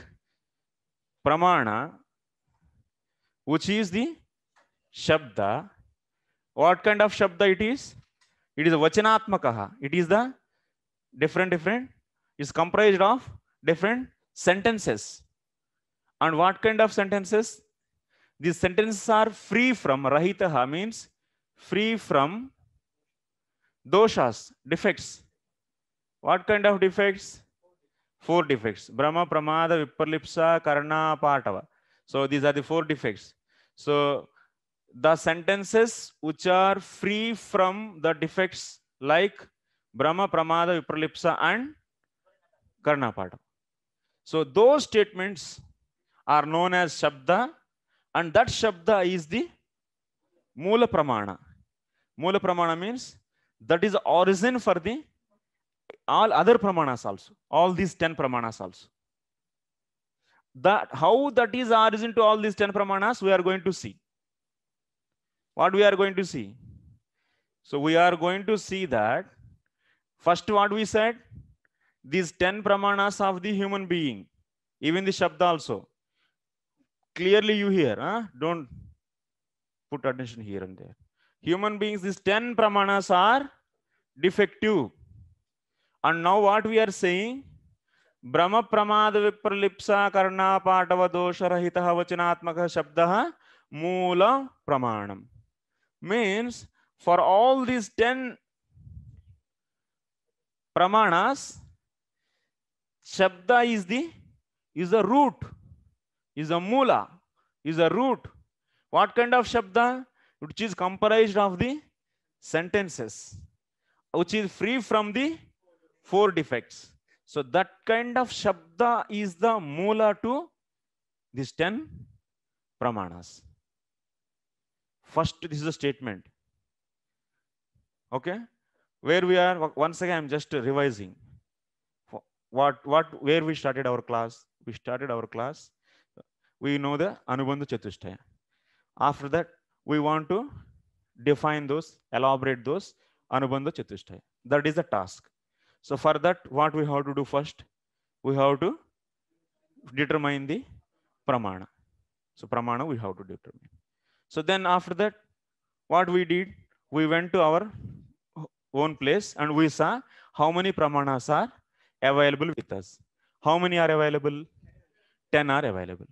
pramana which is the shabda what kind of shabda it is it is vachanatmakaha it is the different different is comprised of different sentences and what kind of sentences these sentences are free from rahitaha means free from doshas defects what kind of defects four defects brahma pramada viparlipsa karna patava so these are the four defects so the sentences which are free from the defects like Brahma, Pramada, Vipralipsa and Karnapada. So those statements are known as Shabda and that Shabda is the Mula Pramana. Mula Pramana means that is origin for the all other Pramanas also, all these 10 Pramanas also. That, how that is origin to all these 10 Pramanas we are going to see what we are going to see? So we are going to see that first what we said, these 10 pramanas of the human being, even the Shabda also. Clearly you hear, huh? don't put attention here and there. Human beings, these 10 pramanas are defective. And now what we are saying, Brahma pramada विप्रलिप्सा karna पाटव दोष रहित वचनात्मक शब्द मूल pramanam means for all these 10 pramanas, Shabda is the is a root, is a mula, is a root. What kind of Shabda? Which is comprised of the sentences, which is free from the four defects. So that kind of Shabda is the mula to these 10 pramanas. First, this is a statement. Okay, where we are once again. I'm just revising what what where we started our class. We started our class. We know the Anubandha Chatushtaya. After that, we want to define those, elaborate those Anubandha Chatushtaya. That is the task. So for that, what we have to do first? We have to determine the pramana. So pramana we have to determine. So then after that, what we did, we went to our own place and we saw how many pramanas are available with us. How many are available? 10 are available.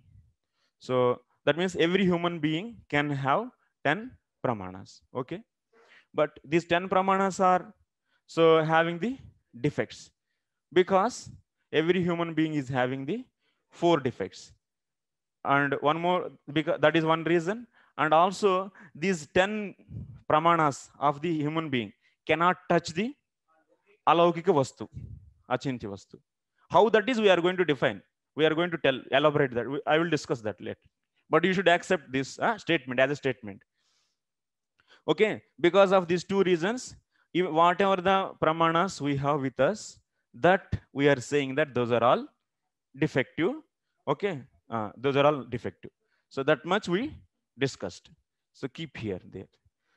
So that means every human being can have 10 pramanas. Okay. But these 10 pramanas are so having the defects because every human being is having the four defects. And one more, because that is one reason and also these 10 pramanas of the human being cannot touch the alaukika vastu, achinti vastu. How that is, we are going to define. We are going to tell, elaborate that. I will discuss that later. But you should accept this uh, statement as a statement. Okay, because of these two reasons, whatever the pramanas we have with us, that we are saying that those are all defective. Okay, uh, those are all defective. So that much we discussed. So keep here there.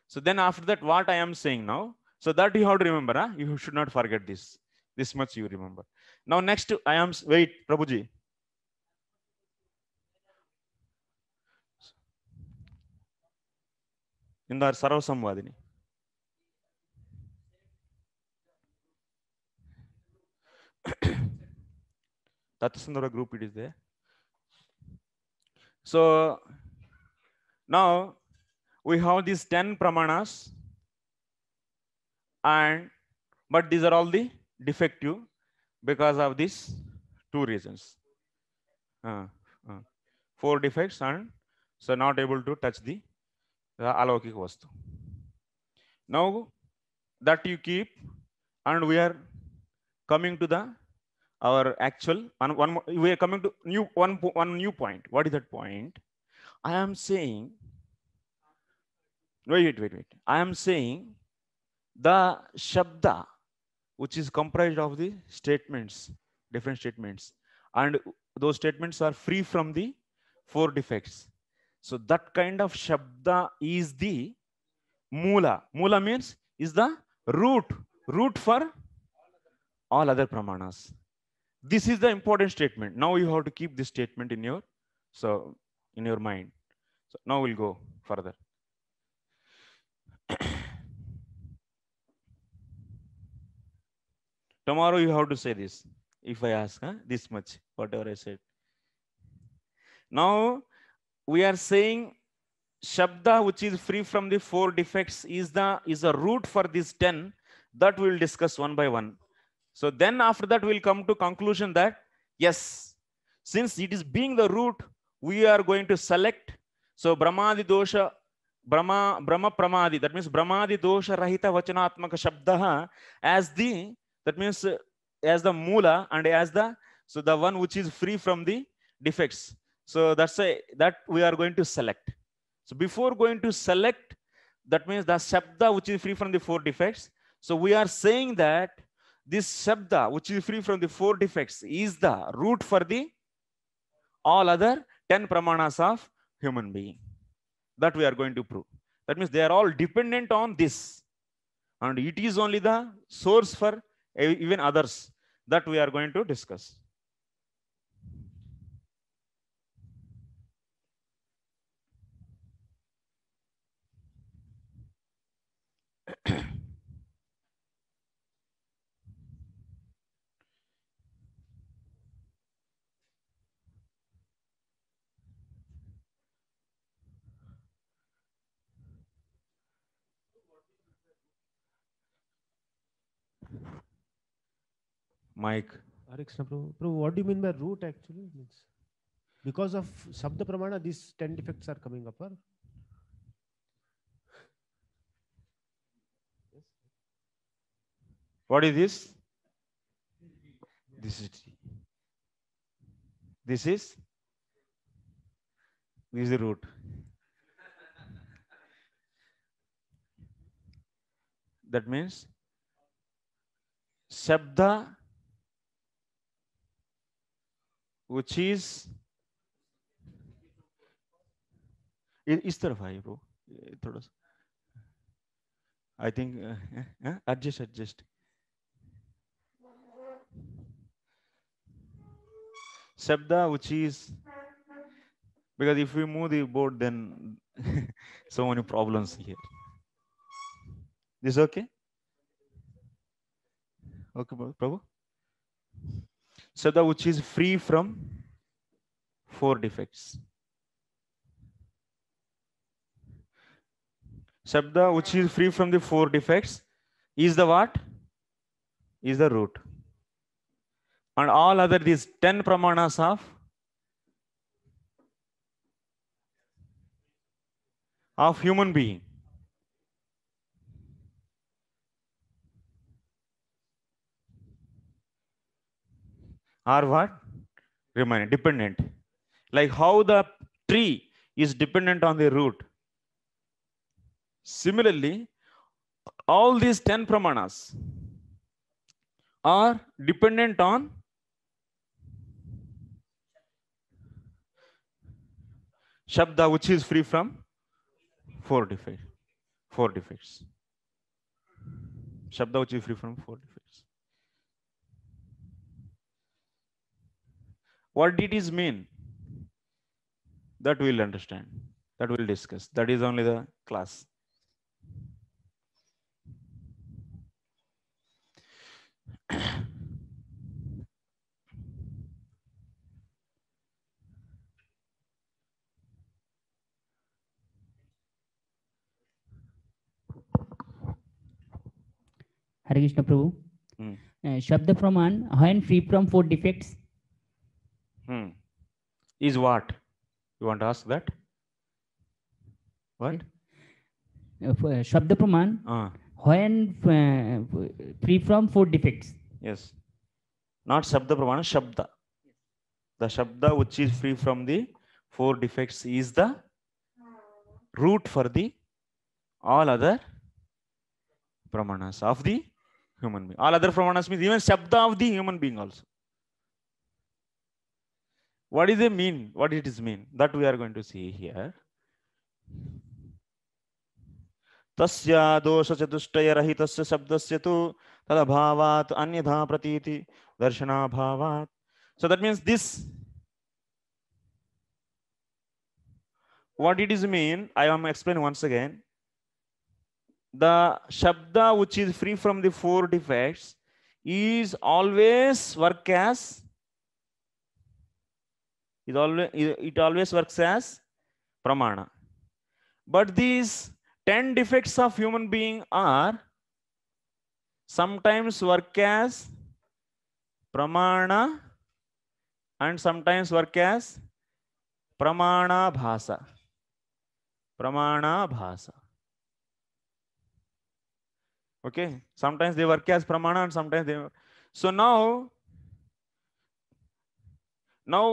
So then after that, what I am saying now, so that you have to remember, huh? you should not forget this. This much you remember. Now next, I am, wait, Prabhuji. इंदार serve संवादिनी that's another group it is there so Now we have these 10 pramanas and but these are all the defective because of these two reasons. Uh, uh, four defects and so not able to touch the, the alaukik vastu. Now that you keep and we are coming to the our actual one, one we are coming to new one one new point what is that point I am saying, wait, wait, wait, wait. I am saying the Shabda, which is comprised of the statements, different statements. And those statements are free from the four defects. So that kind of Shabda is the Mula. Mula means is the root, root for all other Pramanas. This is the important statement. Now you have to keep this statement in your, so in your mind. So now we'll go further. <clears throat> Tomorrow you have to say this. If I ask huh? this much, whatever I said. Now we are saying Shabda, which is free from the four defects, is the is a root for these 10 that we will discuss one by one. So then after that, we'll come to conclusion that yes, since it is being the root, we are going to select. So Brahmadi dosha, Brahma, Brahma Pramadi, that means Brahmadi dosha rahita vachanatmaka shabdaha as the, that means uh, as the mula and as the, so the one which is free from the defects. So that's a, that we are going to select. So before going to select, that means the shabda which is free from the four defects. So we are saying that this shabda which is free from the four defects is the root for the all other 10 pramanas of human being. That we are going to prove. That means they are all dependent on this. And it is only the source for even others that we are going to discuss. Mike. Arikshna Prabhu. Prabhu, what do you mean by root actually? It means because of Sabda Pramana, these 10 defects are coming up. Or? What is this? This is tree. This is this is the root. that means Shabda which is इस तरफ आइए bro थोड़ा सा I think adjust adjust Shabda, which is because if we move the board, then so many problems here. This okay? Okay, Prabhu. So the which is free from four defects. Shabda which is free from the four defects is the what? Is the root. And all other these 10 pramanas of of human being. are what? remain dependent. Like how the tree is dependent on the root. Similarly, all these 10 pramanas are dependent on Shabda, which is free from four defects. Four defects. Shabda, which is free from four defects. What did it mean? That we'll understand. That we'll discuss. That is only the class. Hare Krishna Prabhu. Mm. Uh, Shabda Praman, how and free from four defects? hmm. is what? You want to ask that? What? Uh, Shabda Praman, uh. when uh, free from four defects. Yes. Not Shabda Praman, Shabda. The Shabda which is free from the four defects is the root for the all other pramanas of the human being. All other pramanas means even Shabda of the human being also. what is it mean what it is mean that we are going to see here tasya dosha chatushtaya rahitasya shabdasya tu tad bhavat anyadha pratiti darshana bhavat so that means this what it is mean i am explain once again the shabda which is free from the four defects is always work as it always it always works as pramana but these 10 defects of human being are sometimes work as pramana and sometimes work as pramana bhasa pramana bhasa okay sometimes they work as pramana and sometimes they so now now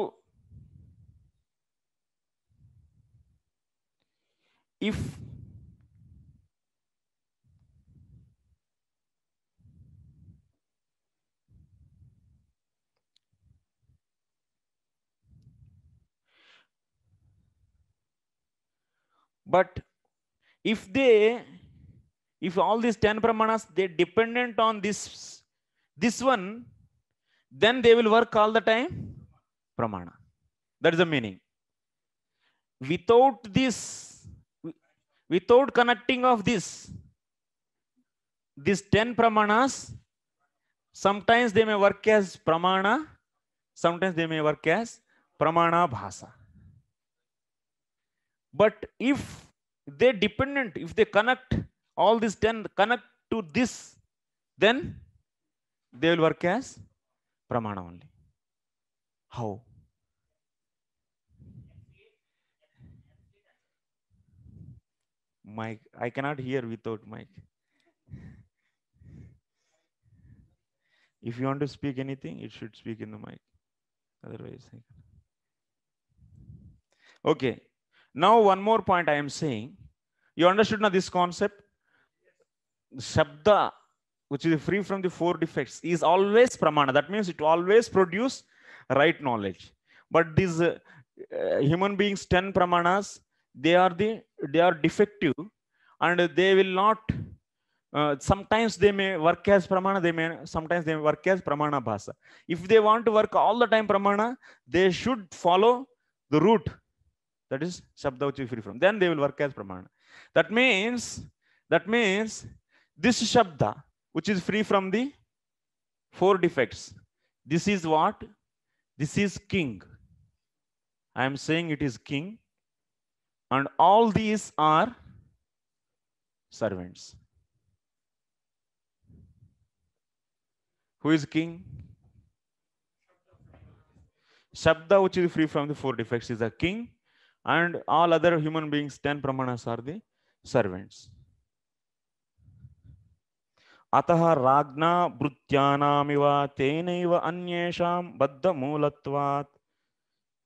if but if they if all these 10 pramanas they dependent on this this one then they will work all the time pramana that is the meaning without this without connecting of this, these 10 pramanas, sometimes they may work as pramana, sometimes they may work as pramana bhasa. But if they dependent, if they connect all these 10 connect to this, then they will work as pramana only. How? mic. I cannot hear without mic. If you want to speak anything, it should speak in the mic. Otherwise, okay. Now, one more point I am saying. You understood now this concept? Shabda, which is free from the four defects, is always pramana. That means it always produce right knowledge. But these uh, uh, human beings, 10 pramanas, they are the they are defective and they will not uh, sometimes they may work as pramana they may sometimes they may work as pramana bhasa if they want to work all the time pramana they should follow the root that is shabdauchi free from then they will work as pramana that means that means this shabda which is free from the four defects this is what this is king i am saying it is king and all these are servants. Who is king? Shabda, which is free from the four defects, is a king, and all other human beings, 10 pramanas, are the servants. ragna brutyanamiva भृत्यानामिव तेनैव अन्येषां बद्धमूलत्वात्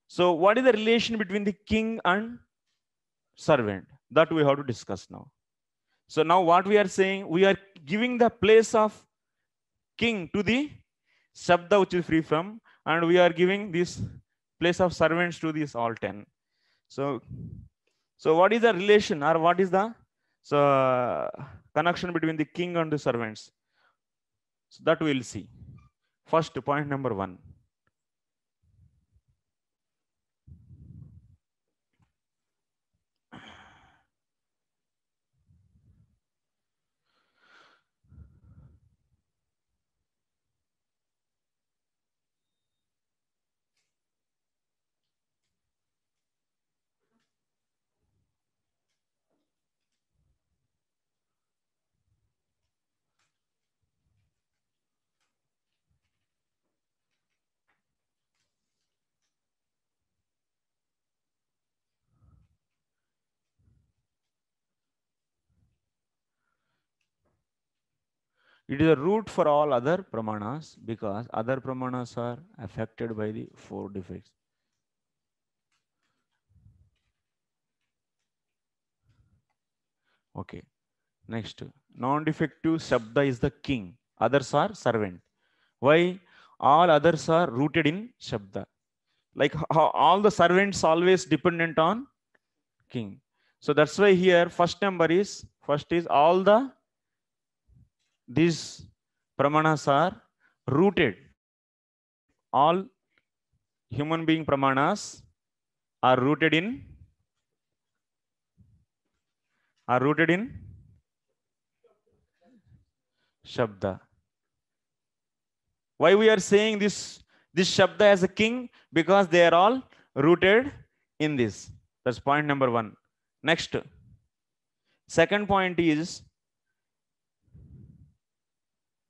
So what is the relation between the king and servant. That we have to discuss now. So now what we are saying, we are giving the place of king to the Shabda which is free from and we are giving this place of servants to these all 10. So, so what is the relation or what is the so, uh, connection between the king and the servants? So that we will see. First point number one. It is a root for all other pramanas because other pramanas are affected by the four defects. Okay. Next, non-defective Sabda is the king. Others are servant. Why? All others are rooted in sabda. Like all the servants always dependent on king. So that's why here first number is, first is all the these pramanas are rooted. All human being pramanas are rooted in are rooted in shabda. Why we are saying this this shabda as a king? Because they are all rooted in this. That's point number one. Next. Second point is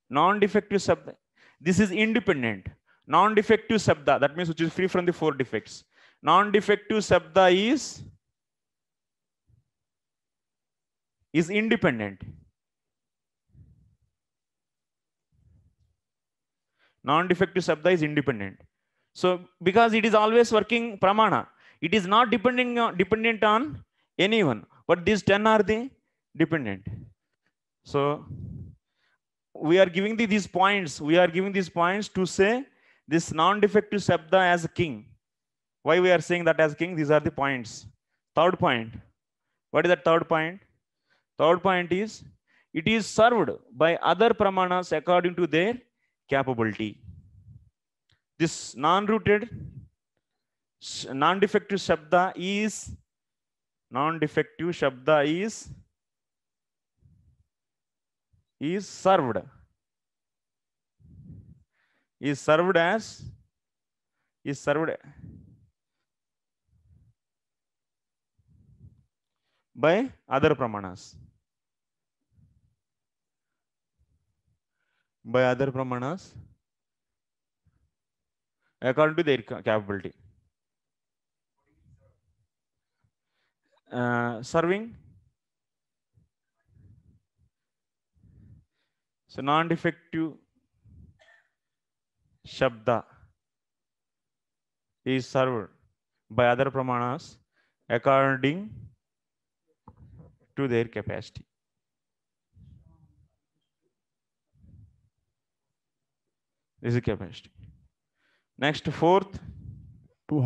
non-defective sabda. This is independent. Non-defective sabda, that means which is free from the four defects. Non-defective sabda is, is independent. Non-defective sabda is independent. So because it is always working pramana, it is not depending on, dependent on anyone. But these 10 are the dependent. So we are giving the, these points. We are giving these points to say this non-defective Shabda as king. Why we are saying that as king? These are the points. Third point. What is the third point? Third point is it is served by other pramanas according to their capability. This non-rooted, non-defective Shabda is non-defective Shabda is is served is served as is served by other pramanas by other pramanas according to their capability uh, serving So non-defective shabda is served by other pramanas according to their capacity. This is capacity. Next, fourth.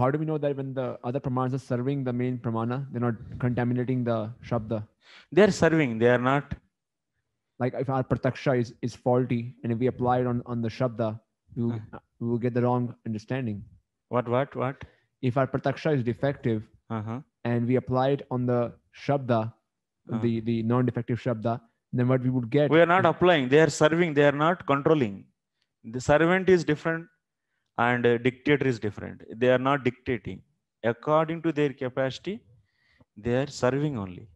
how do we know that when the other pramanas are serving the main pramana, they're not contaminating the shabda? They are serving. They are not like if our prataksha is, is faulty and if we apply it on, on the shabda, we will, uh. we will get the wrong understanding. What, what, what? If our prataksha is defective uh-huh. and we apply it on the shabda, uh-huh. the, the non-defective shabda, then what we would get. We are not is, applying. They are serving. They are not controlling. The servant is different and dictator is different. They are not dictating. According to their capacity, they are serving only.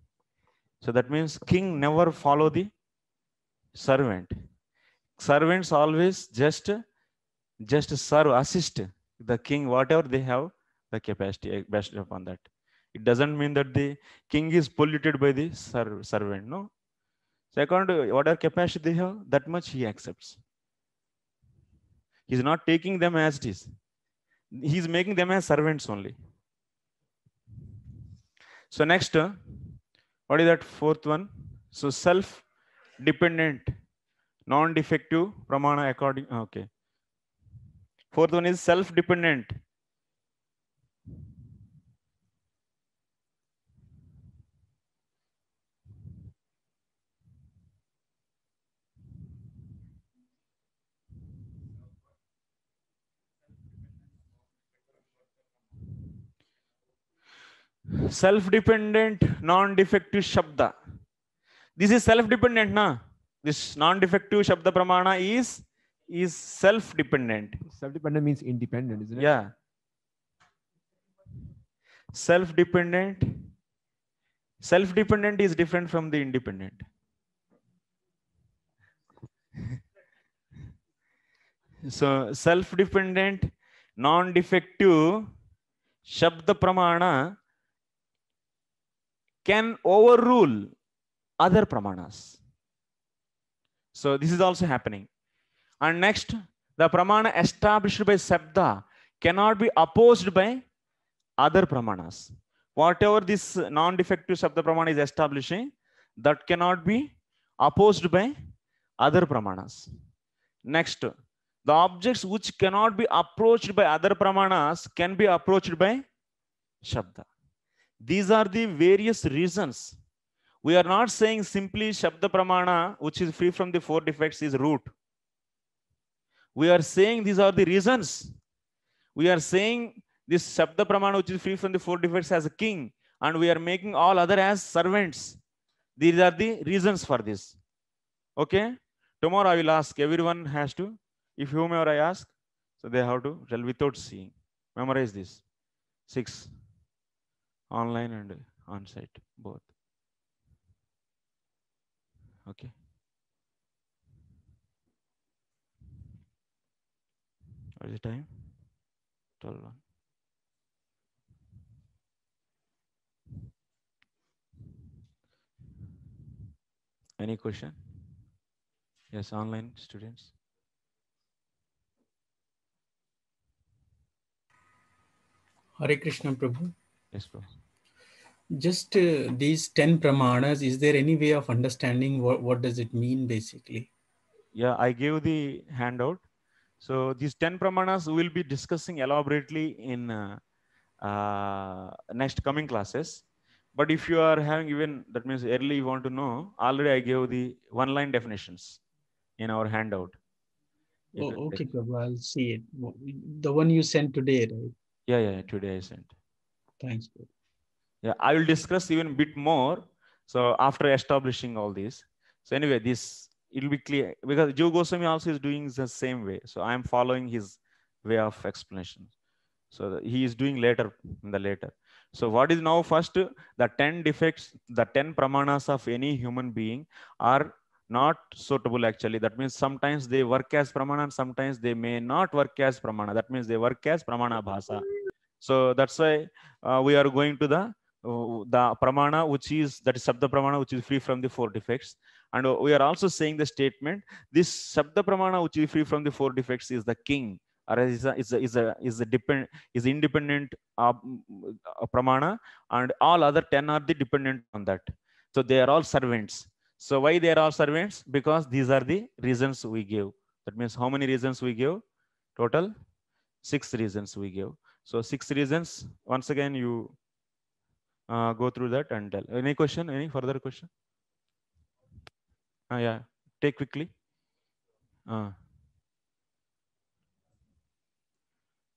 So that means king never follow the servant. Servants always just, just serve, assist the king, whatever they have the capacity eh, based upon that. It doesn't mean that the king is polluted by the ser servant, no. Second, whatever capacity they have, that much he accepts. He's not taking them as it is. He's making them as servants only. So next, what is that fourth one? So self dependent non defective pramana according okay fourth one is self dependent self dependent non defective shabda This is self-dependent, na? This non-defective Shabda Pramana is is self-dependent. Self-dependent means independent, isn't it? Yeah. Self-dependent. Self-dependent is different from the independent. <laughs> so self-dependent, non-defective, Shabda Pramana can overrule other pramanas. So this is also happening. And next, the pramana established by sabda cannot be opposed by other pramanas. Whatever this non-defective sabda pramana is establishing, that cannot be opposed by other pramanas. Next, the objects which cannot be approached by other pramanas can be approached by shabda. These are the various reasons we are not saying simply Shabda Pramana, which is free from the four defects, is root. We are saying these are the reasons. We are saying this Shabda Pramana, which is free from the four defects, as a king, and we are making all other as servants. These are the reasons for this. Okay? Tomorrow I will ask, everyone has to, if whomever I ask, so they have to tell without seeing. Memorize this. Six, online and on site, both. Okay. What is the time? 12 1. Any question? Yes, online students. Hare Krishna Prabhu. Yes, Prabhu just uh, these 10 pramanas is there any way of understanding what, what does it mean basically yeah i gave the handout so these 10 pramanas we will be discussing elaborately in uh, uh, next coming classes but if you are having even that means early you want to know already i gave the one line definitions in our handout oh, okay it, i'll see it the one you sent today right yeah yeah today i sent thanks yeah, I will discuss even bit more. So after establishing all this, so anyway, this it will be clear because Joe Goswami also is doing the same way. So I am following his way of explanation. So he is doing later in the later. So what is now first the 10 defects, the 10 pramanas of any human being are not suitable actually. That means sometimes they work as pramana sometimes they may not work as pramana. That means they work as pramana bhasa. So that's why uh, we are going to the the pramana which is that is sabda pramana which is free from the four defects and we are also saying the statement this sabda pramana which is free from the four defects is the king or is a, is a, is a, is a depend is independent uh, uh, pramana and all other 10 are the dependent on that so they are all servants so why they are all servants because these are the reasons we give that means how many reasons we give total six reasons we give so six reasons once again you uh, go through that and tell. Any question? Any further question? Uh, yeah, take quickly. Uh,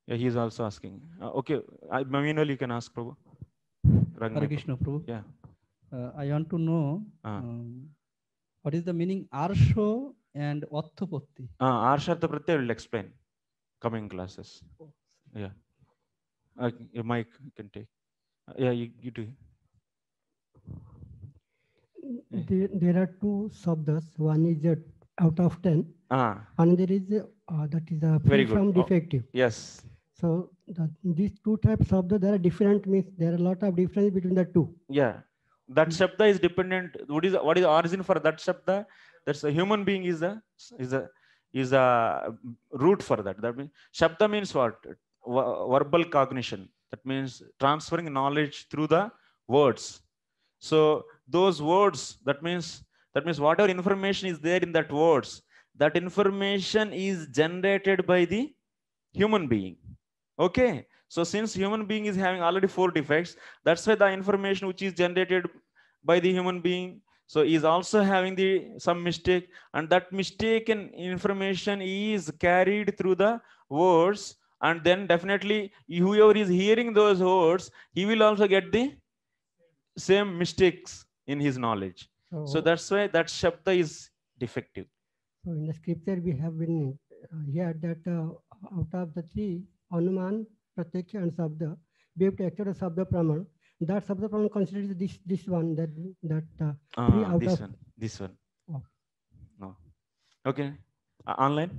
yeah, he is also asking. Uh, okay, I, Manuel, you can ask Prabhu. Krishna Prabhu. Yeah. Uh, I want to know uh. um, what is the meaning arsho and attapatti. Uh, arshartha pratyay will explain coming classes. Oh, yeah. Uh, you can take. Yeah, you, you do. There, there are two shabdas. One is a out of 10. Ah. Another is uh, that is a uh, free from oh, defective. Oh, yes. So the, these two types of the there are different means there are a lot of difference between the two. Yeah. That shabda is dependent. What is what is origin for that shabda? That's a human being is the is a is a root for that. That means shabda means what? verbal cognition. That means transferring knowledge through the words. So those words, that means that means whatever information is there in that words, that information is generated by the human being. Okay. So since human being is having already four defects, that's why the information which is generated by the human being so is also having the some mistake and that mistaken information is carried through the words and then definitely whoever is hearing those words he will also get the same mistakes in his knowledge so, so that's why that shabda is defective so in the scripture we have been uh, here that uh, out of the three anuman pratyaksha and shabda we have to accept a shabda praman that shabda praman considers this this one that that uh, uh, this one this one oh. no okay uh, online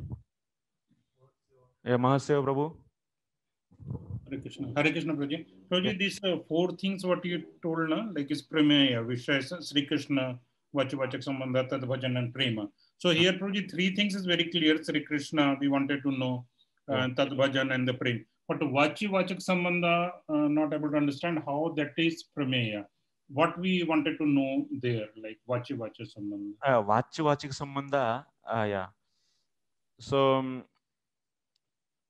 Namaste, Prabhu. Hare Krishna. Hare Krishna, Prabhuji. Prabhuji, these uh, four things what you told, na, like is Pramaya, Vishaya, Sri Krishna, Vachivachak Sambandha, Tad Bhajan and Prema. So here, Prabhuji, three things is very clear. Sri Krishna, we wanted to know, uh, Tad Bhajan and the Prema. But Vachivachak Sambandha, uh, not able to understand how that is Pramaya. What we wanted to know there, like Vachivachak Sambandha. Uh, Vachivachak Sambandha, uh, yeah. So, um,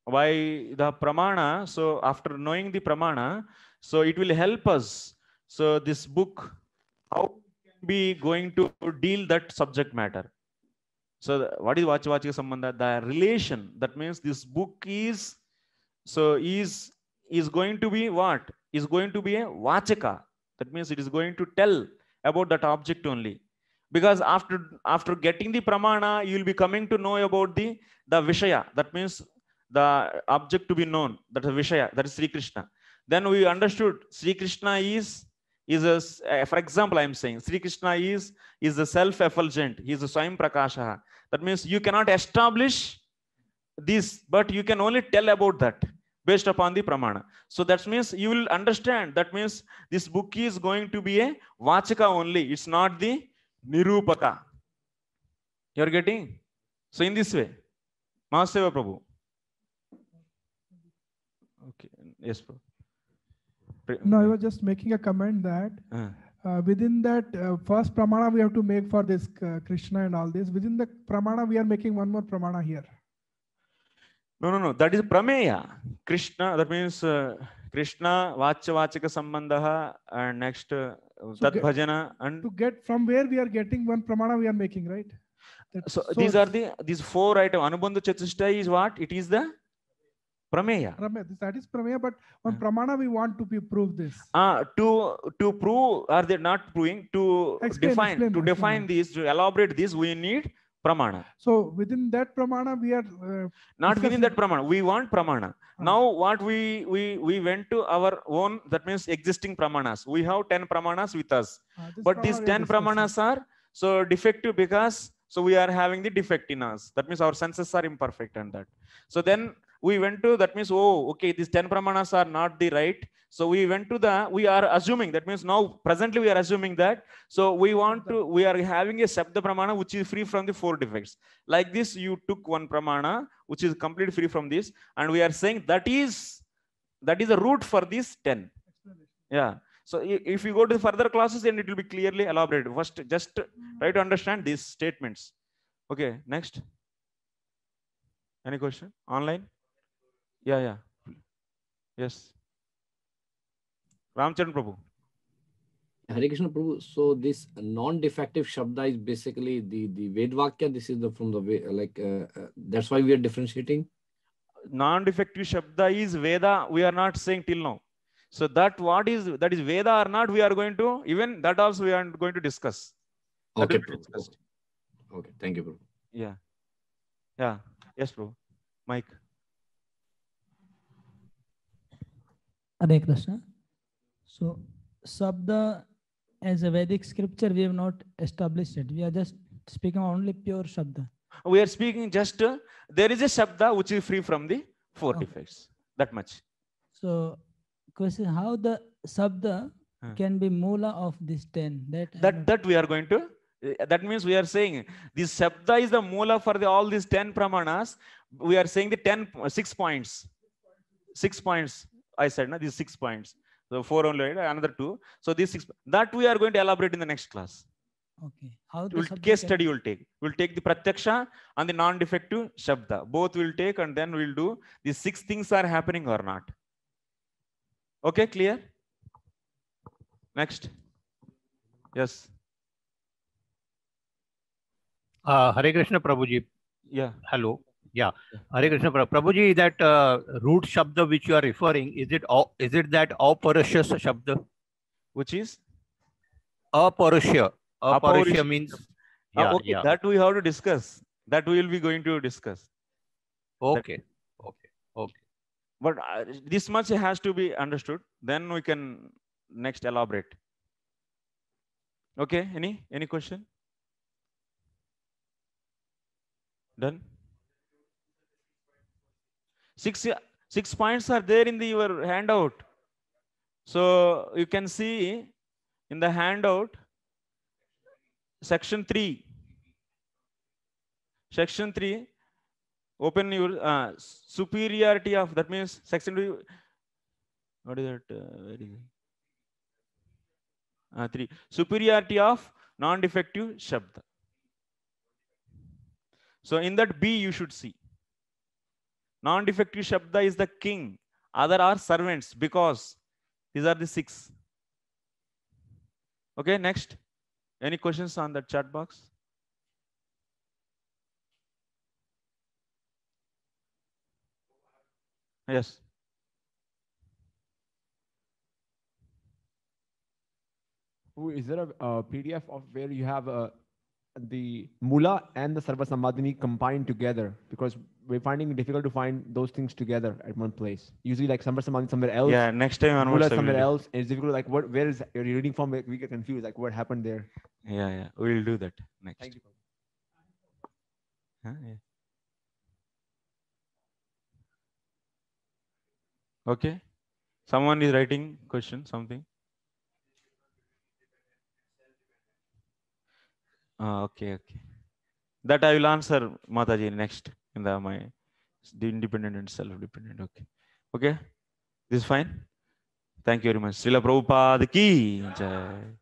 why the pramana so after knowing the pramana so it will help us so this book how be going to deal that subject matter so what is vacha vachika sambandha the relation that means this book is so is is going to be what is going to be a vachaka that means it is going to tell about that object only because after after getting the pramana you will be coming to know about the the vishaya that means the object to be known, that is Vishaya, that is Sri Krishna. Then we understood Sri Krishna is, is a, eh, for example, I'm saying Sri Krishna is, is a self-effulgent, he is a Swayam That means you cannot establish this, but you can only tell about that based upon the pramana. So that means you will understand. That means this book is going to be a vachaka only. It's not the nirupaka. You're getting? So in this way, Mahaseva Prabhu. yes bro No, I was just making a comment that uh. Uh, within that uh, first pramana we have to make for this Krishna and all this. Within the pramana, we are making one more pramana here. No, no, no. That is prameya. Krishna. That means Krishna vacha vachaka sambandha and next so tat bhajana and to get from where we are getting one pramana we are making right. That, so, so, these are the these four item. Anubandha chatushtha is what? It is the Prameya. Prameya. That is Prameya, but on Pramana we want to prove this. Uh, to to prove are they not proving to explain, define explain, to explain. define this to elaborate this we need Pramana. So within that Pramana we are uh, not within that Pramana. We want Pramana. Ah. Now what we we we went to our own that means existing Pramanas. We have ten Pramanas with us, ah, but these ten Pramanas are so defective because so we are having the defect in us. That means our senses are imperfect and that. So then we went to that means oh okay these 10 pramanas are not the right so we went to the we are assuming that means now presently we are assuming that so we want to we are having a sabda pramana which is free from the four defects like this you took one pramana which is completely free from this and we are saying that is that is the root for these 10 yeah so if you go to the further classes then it will be clearly elaborated first just try to understand these statements okay next any question online yeah, yeah. Yes. Ramchandra Prabhu. Hare Krishna Prabhu. So this non-defective shabda is basically the the Vedvakya. This is the from the like uh, uh, that's why we are differentiating. Non-defective shabda is Veda. We are not saying till now. So that what is that is Veda or not? We are going to even that also we are going to discuss. That okay. Discussed. Okay. okay. Thank you, Prabhu. Yeah. Yeah. Yes, Prabhu. Mike. Hare Krishna. So, Sabda as a Vedic scripture, we have not established it. We are just speaking only pure sabda. We are speaking just, uh, there is a sabda which is free from the four okay. defects. That much. So, question how the sabda huh. can be Mula of this 10? That, that, that we are going to, uh, that means we are saying this sabda is the Mula for the, all these 10 Pramanas. We are saying the ten six points. Six points I said, na, these six points. So four only, right? another two. So these six, that we are going to elaborate in the next class. Okay. How the we'll, case study will take. We'll take the pratyaksha and the non-defective shabda. Both will take and then we'll do the six things are happening or not. Okay, clear? Next. Yes. Uh, Hare Krishna Prabhuji. Yeah. Hello. Yeah. Hare Krishna Prabhuji, that uh, root shabda which you are referring, is it is it that aparashya shabda? Which is? Aparashya. Aparashya means. Ah, yeah, okay. yeah. That we have to discuss. That we will be going to discuss. Okay. That, okay. Okay. But uh, this much has to be understood. Then we can next elaborate. Okay. Any any question? Done. Six, six points are there in the, your handout. So you can see in the handout, section 3. Section 3, open your uh, superiority of, that means section 3, what is that? Uh, where is it? Uh, 3. Superiority of non-defective shabd. So in that B you should see. Non-defective Shabda is the king. Other are servants because these are the six. Okay, next. Any questions on the chat box? Yes. Is there a, a PDF of where you have a the mula and the sarva samadhini combined together because we're finding it difficult to find those things together at one place. Usually, like sarva samadhi somewhere else. Yeah, next time on mula somewhere we'll else. it's difficult. Like, what? Where is you're reading from? We get confused. Like, what happened there? Yeah, yeah. We'll do that next. Thank you. Huh? Yeah. Okay. Someone is writing question. Something. Okay okay that I will answer Mataji next in the my independent and self dependent okay okay this fine thank you very much Srila ప్రభుపాదికి జై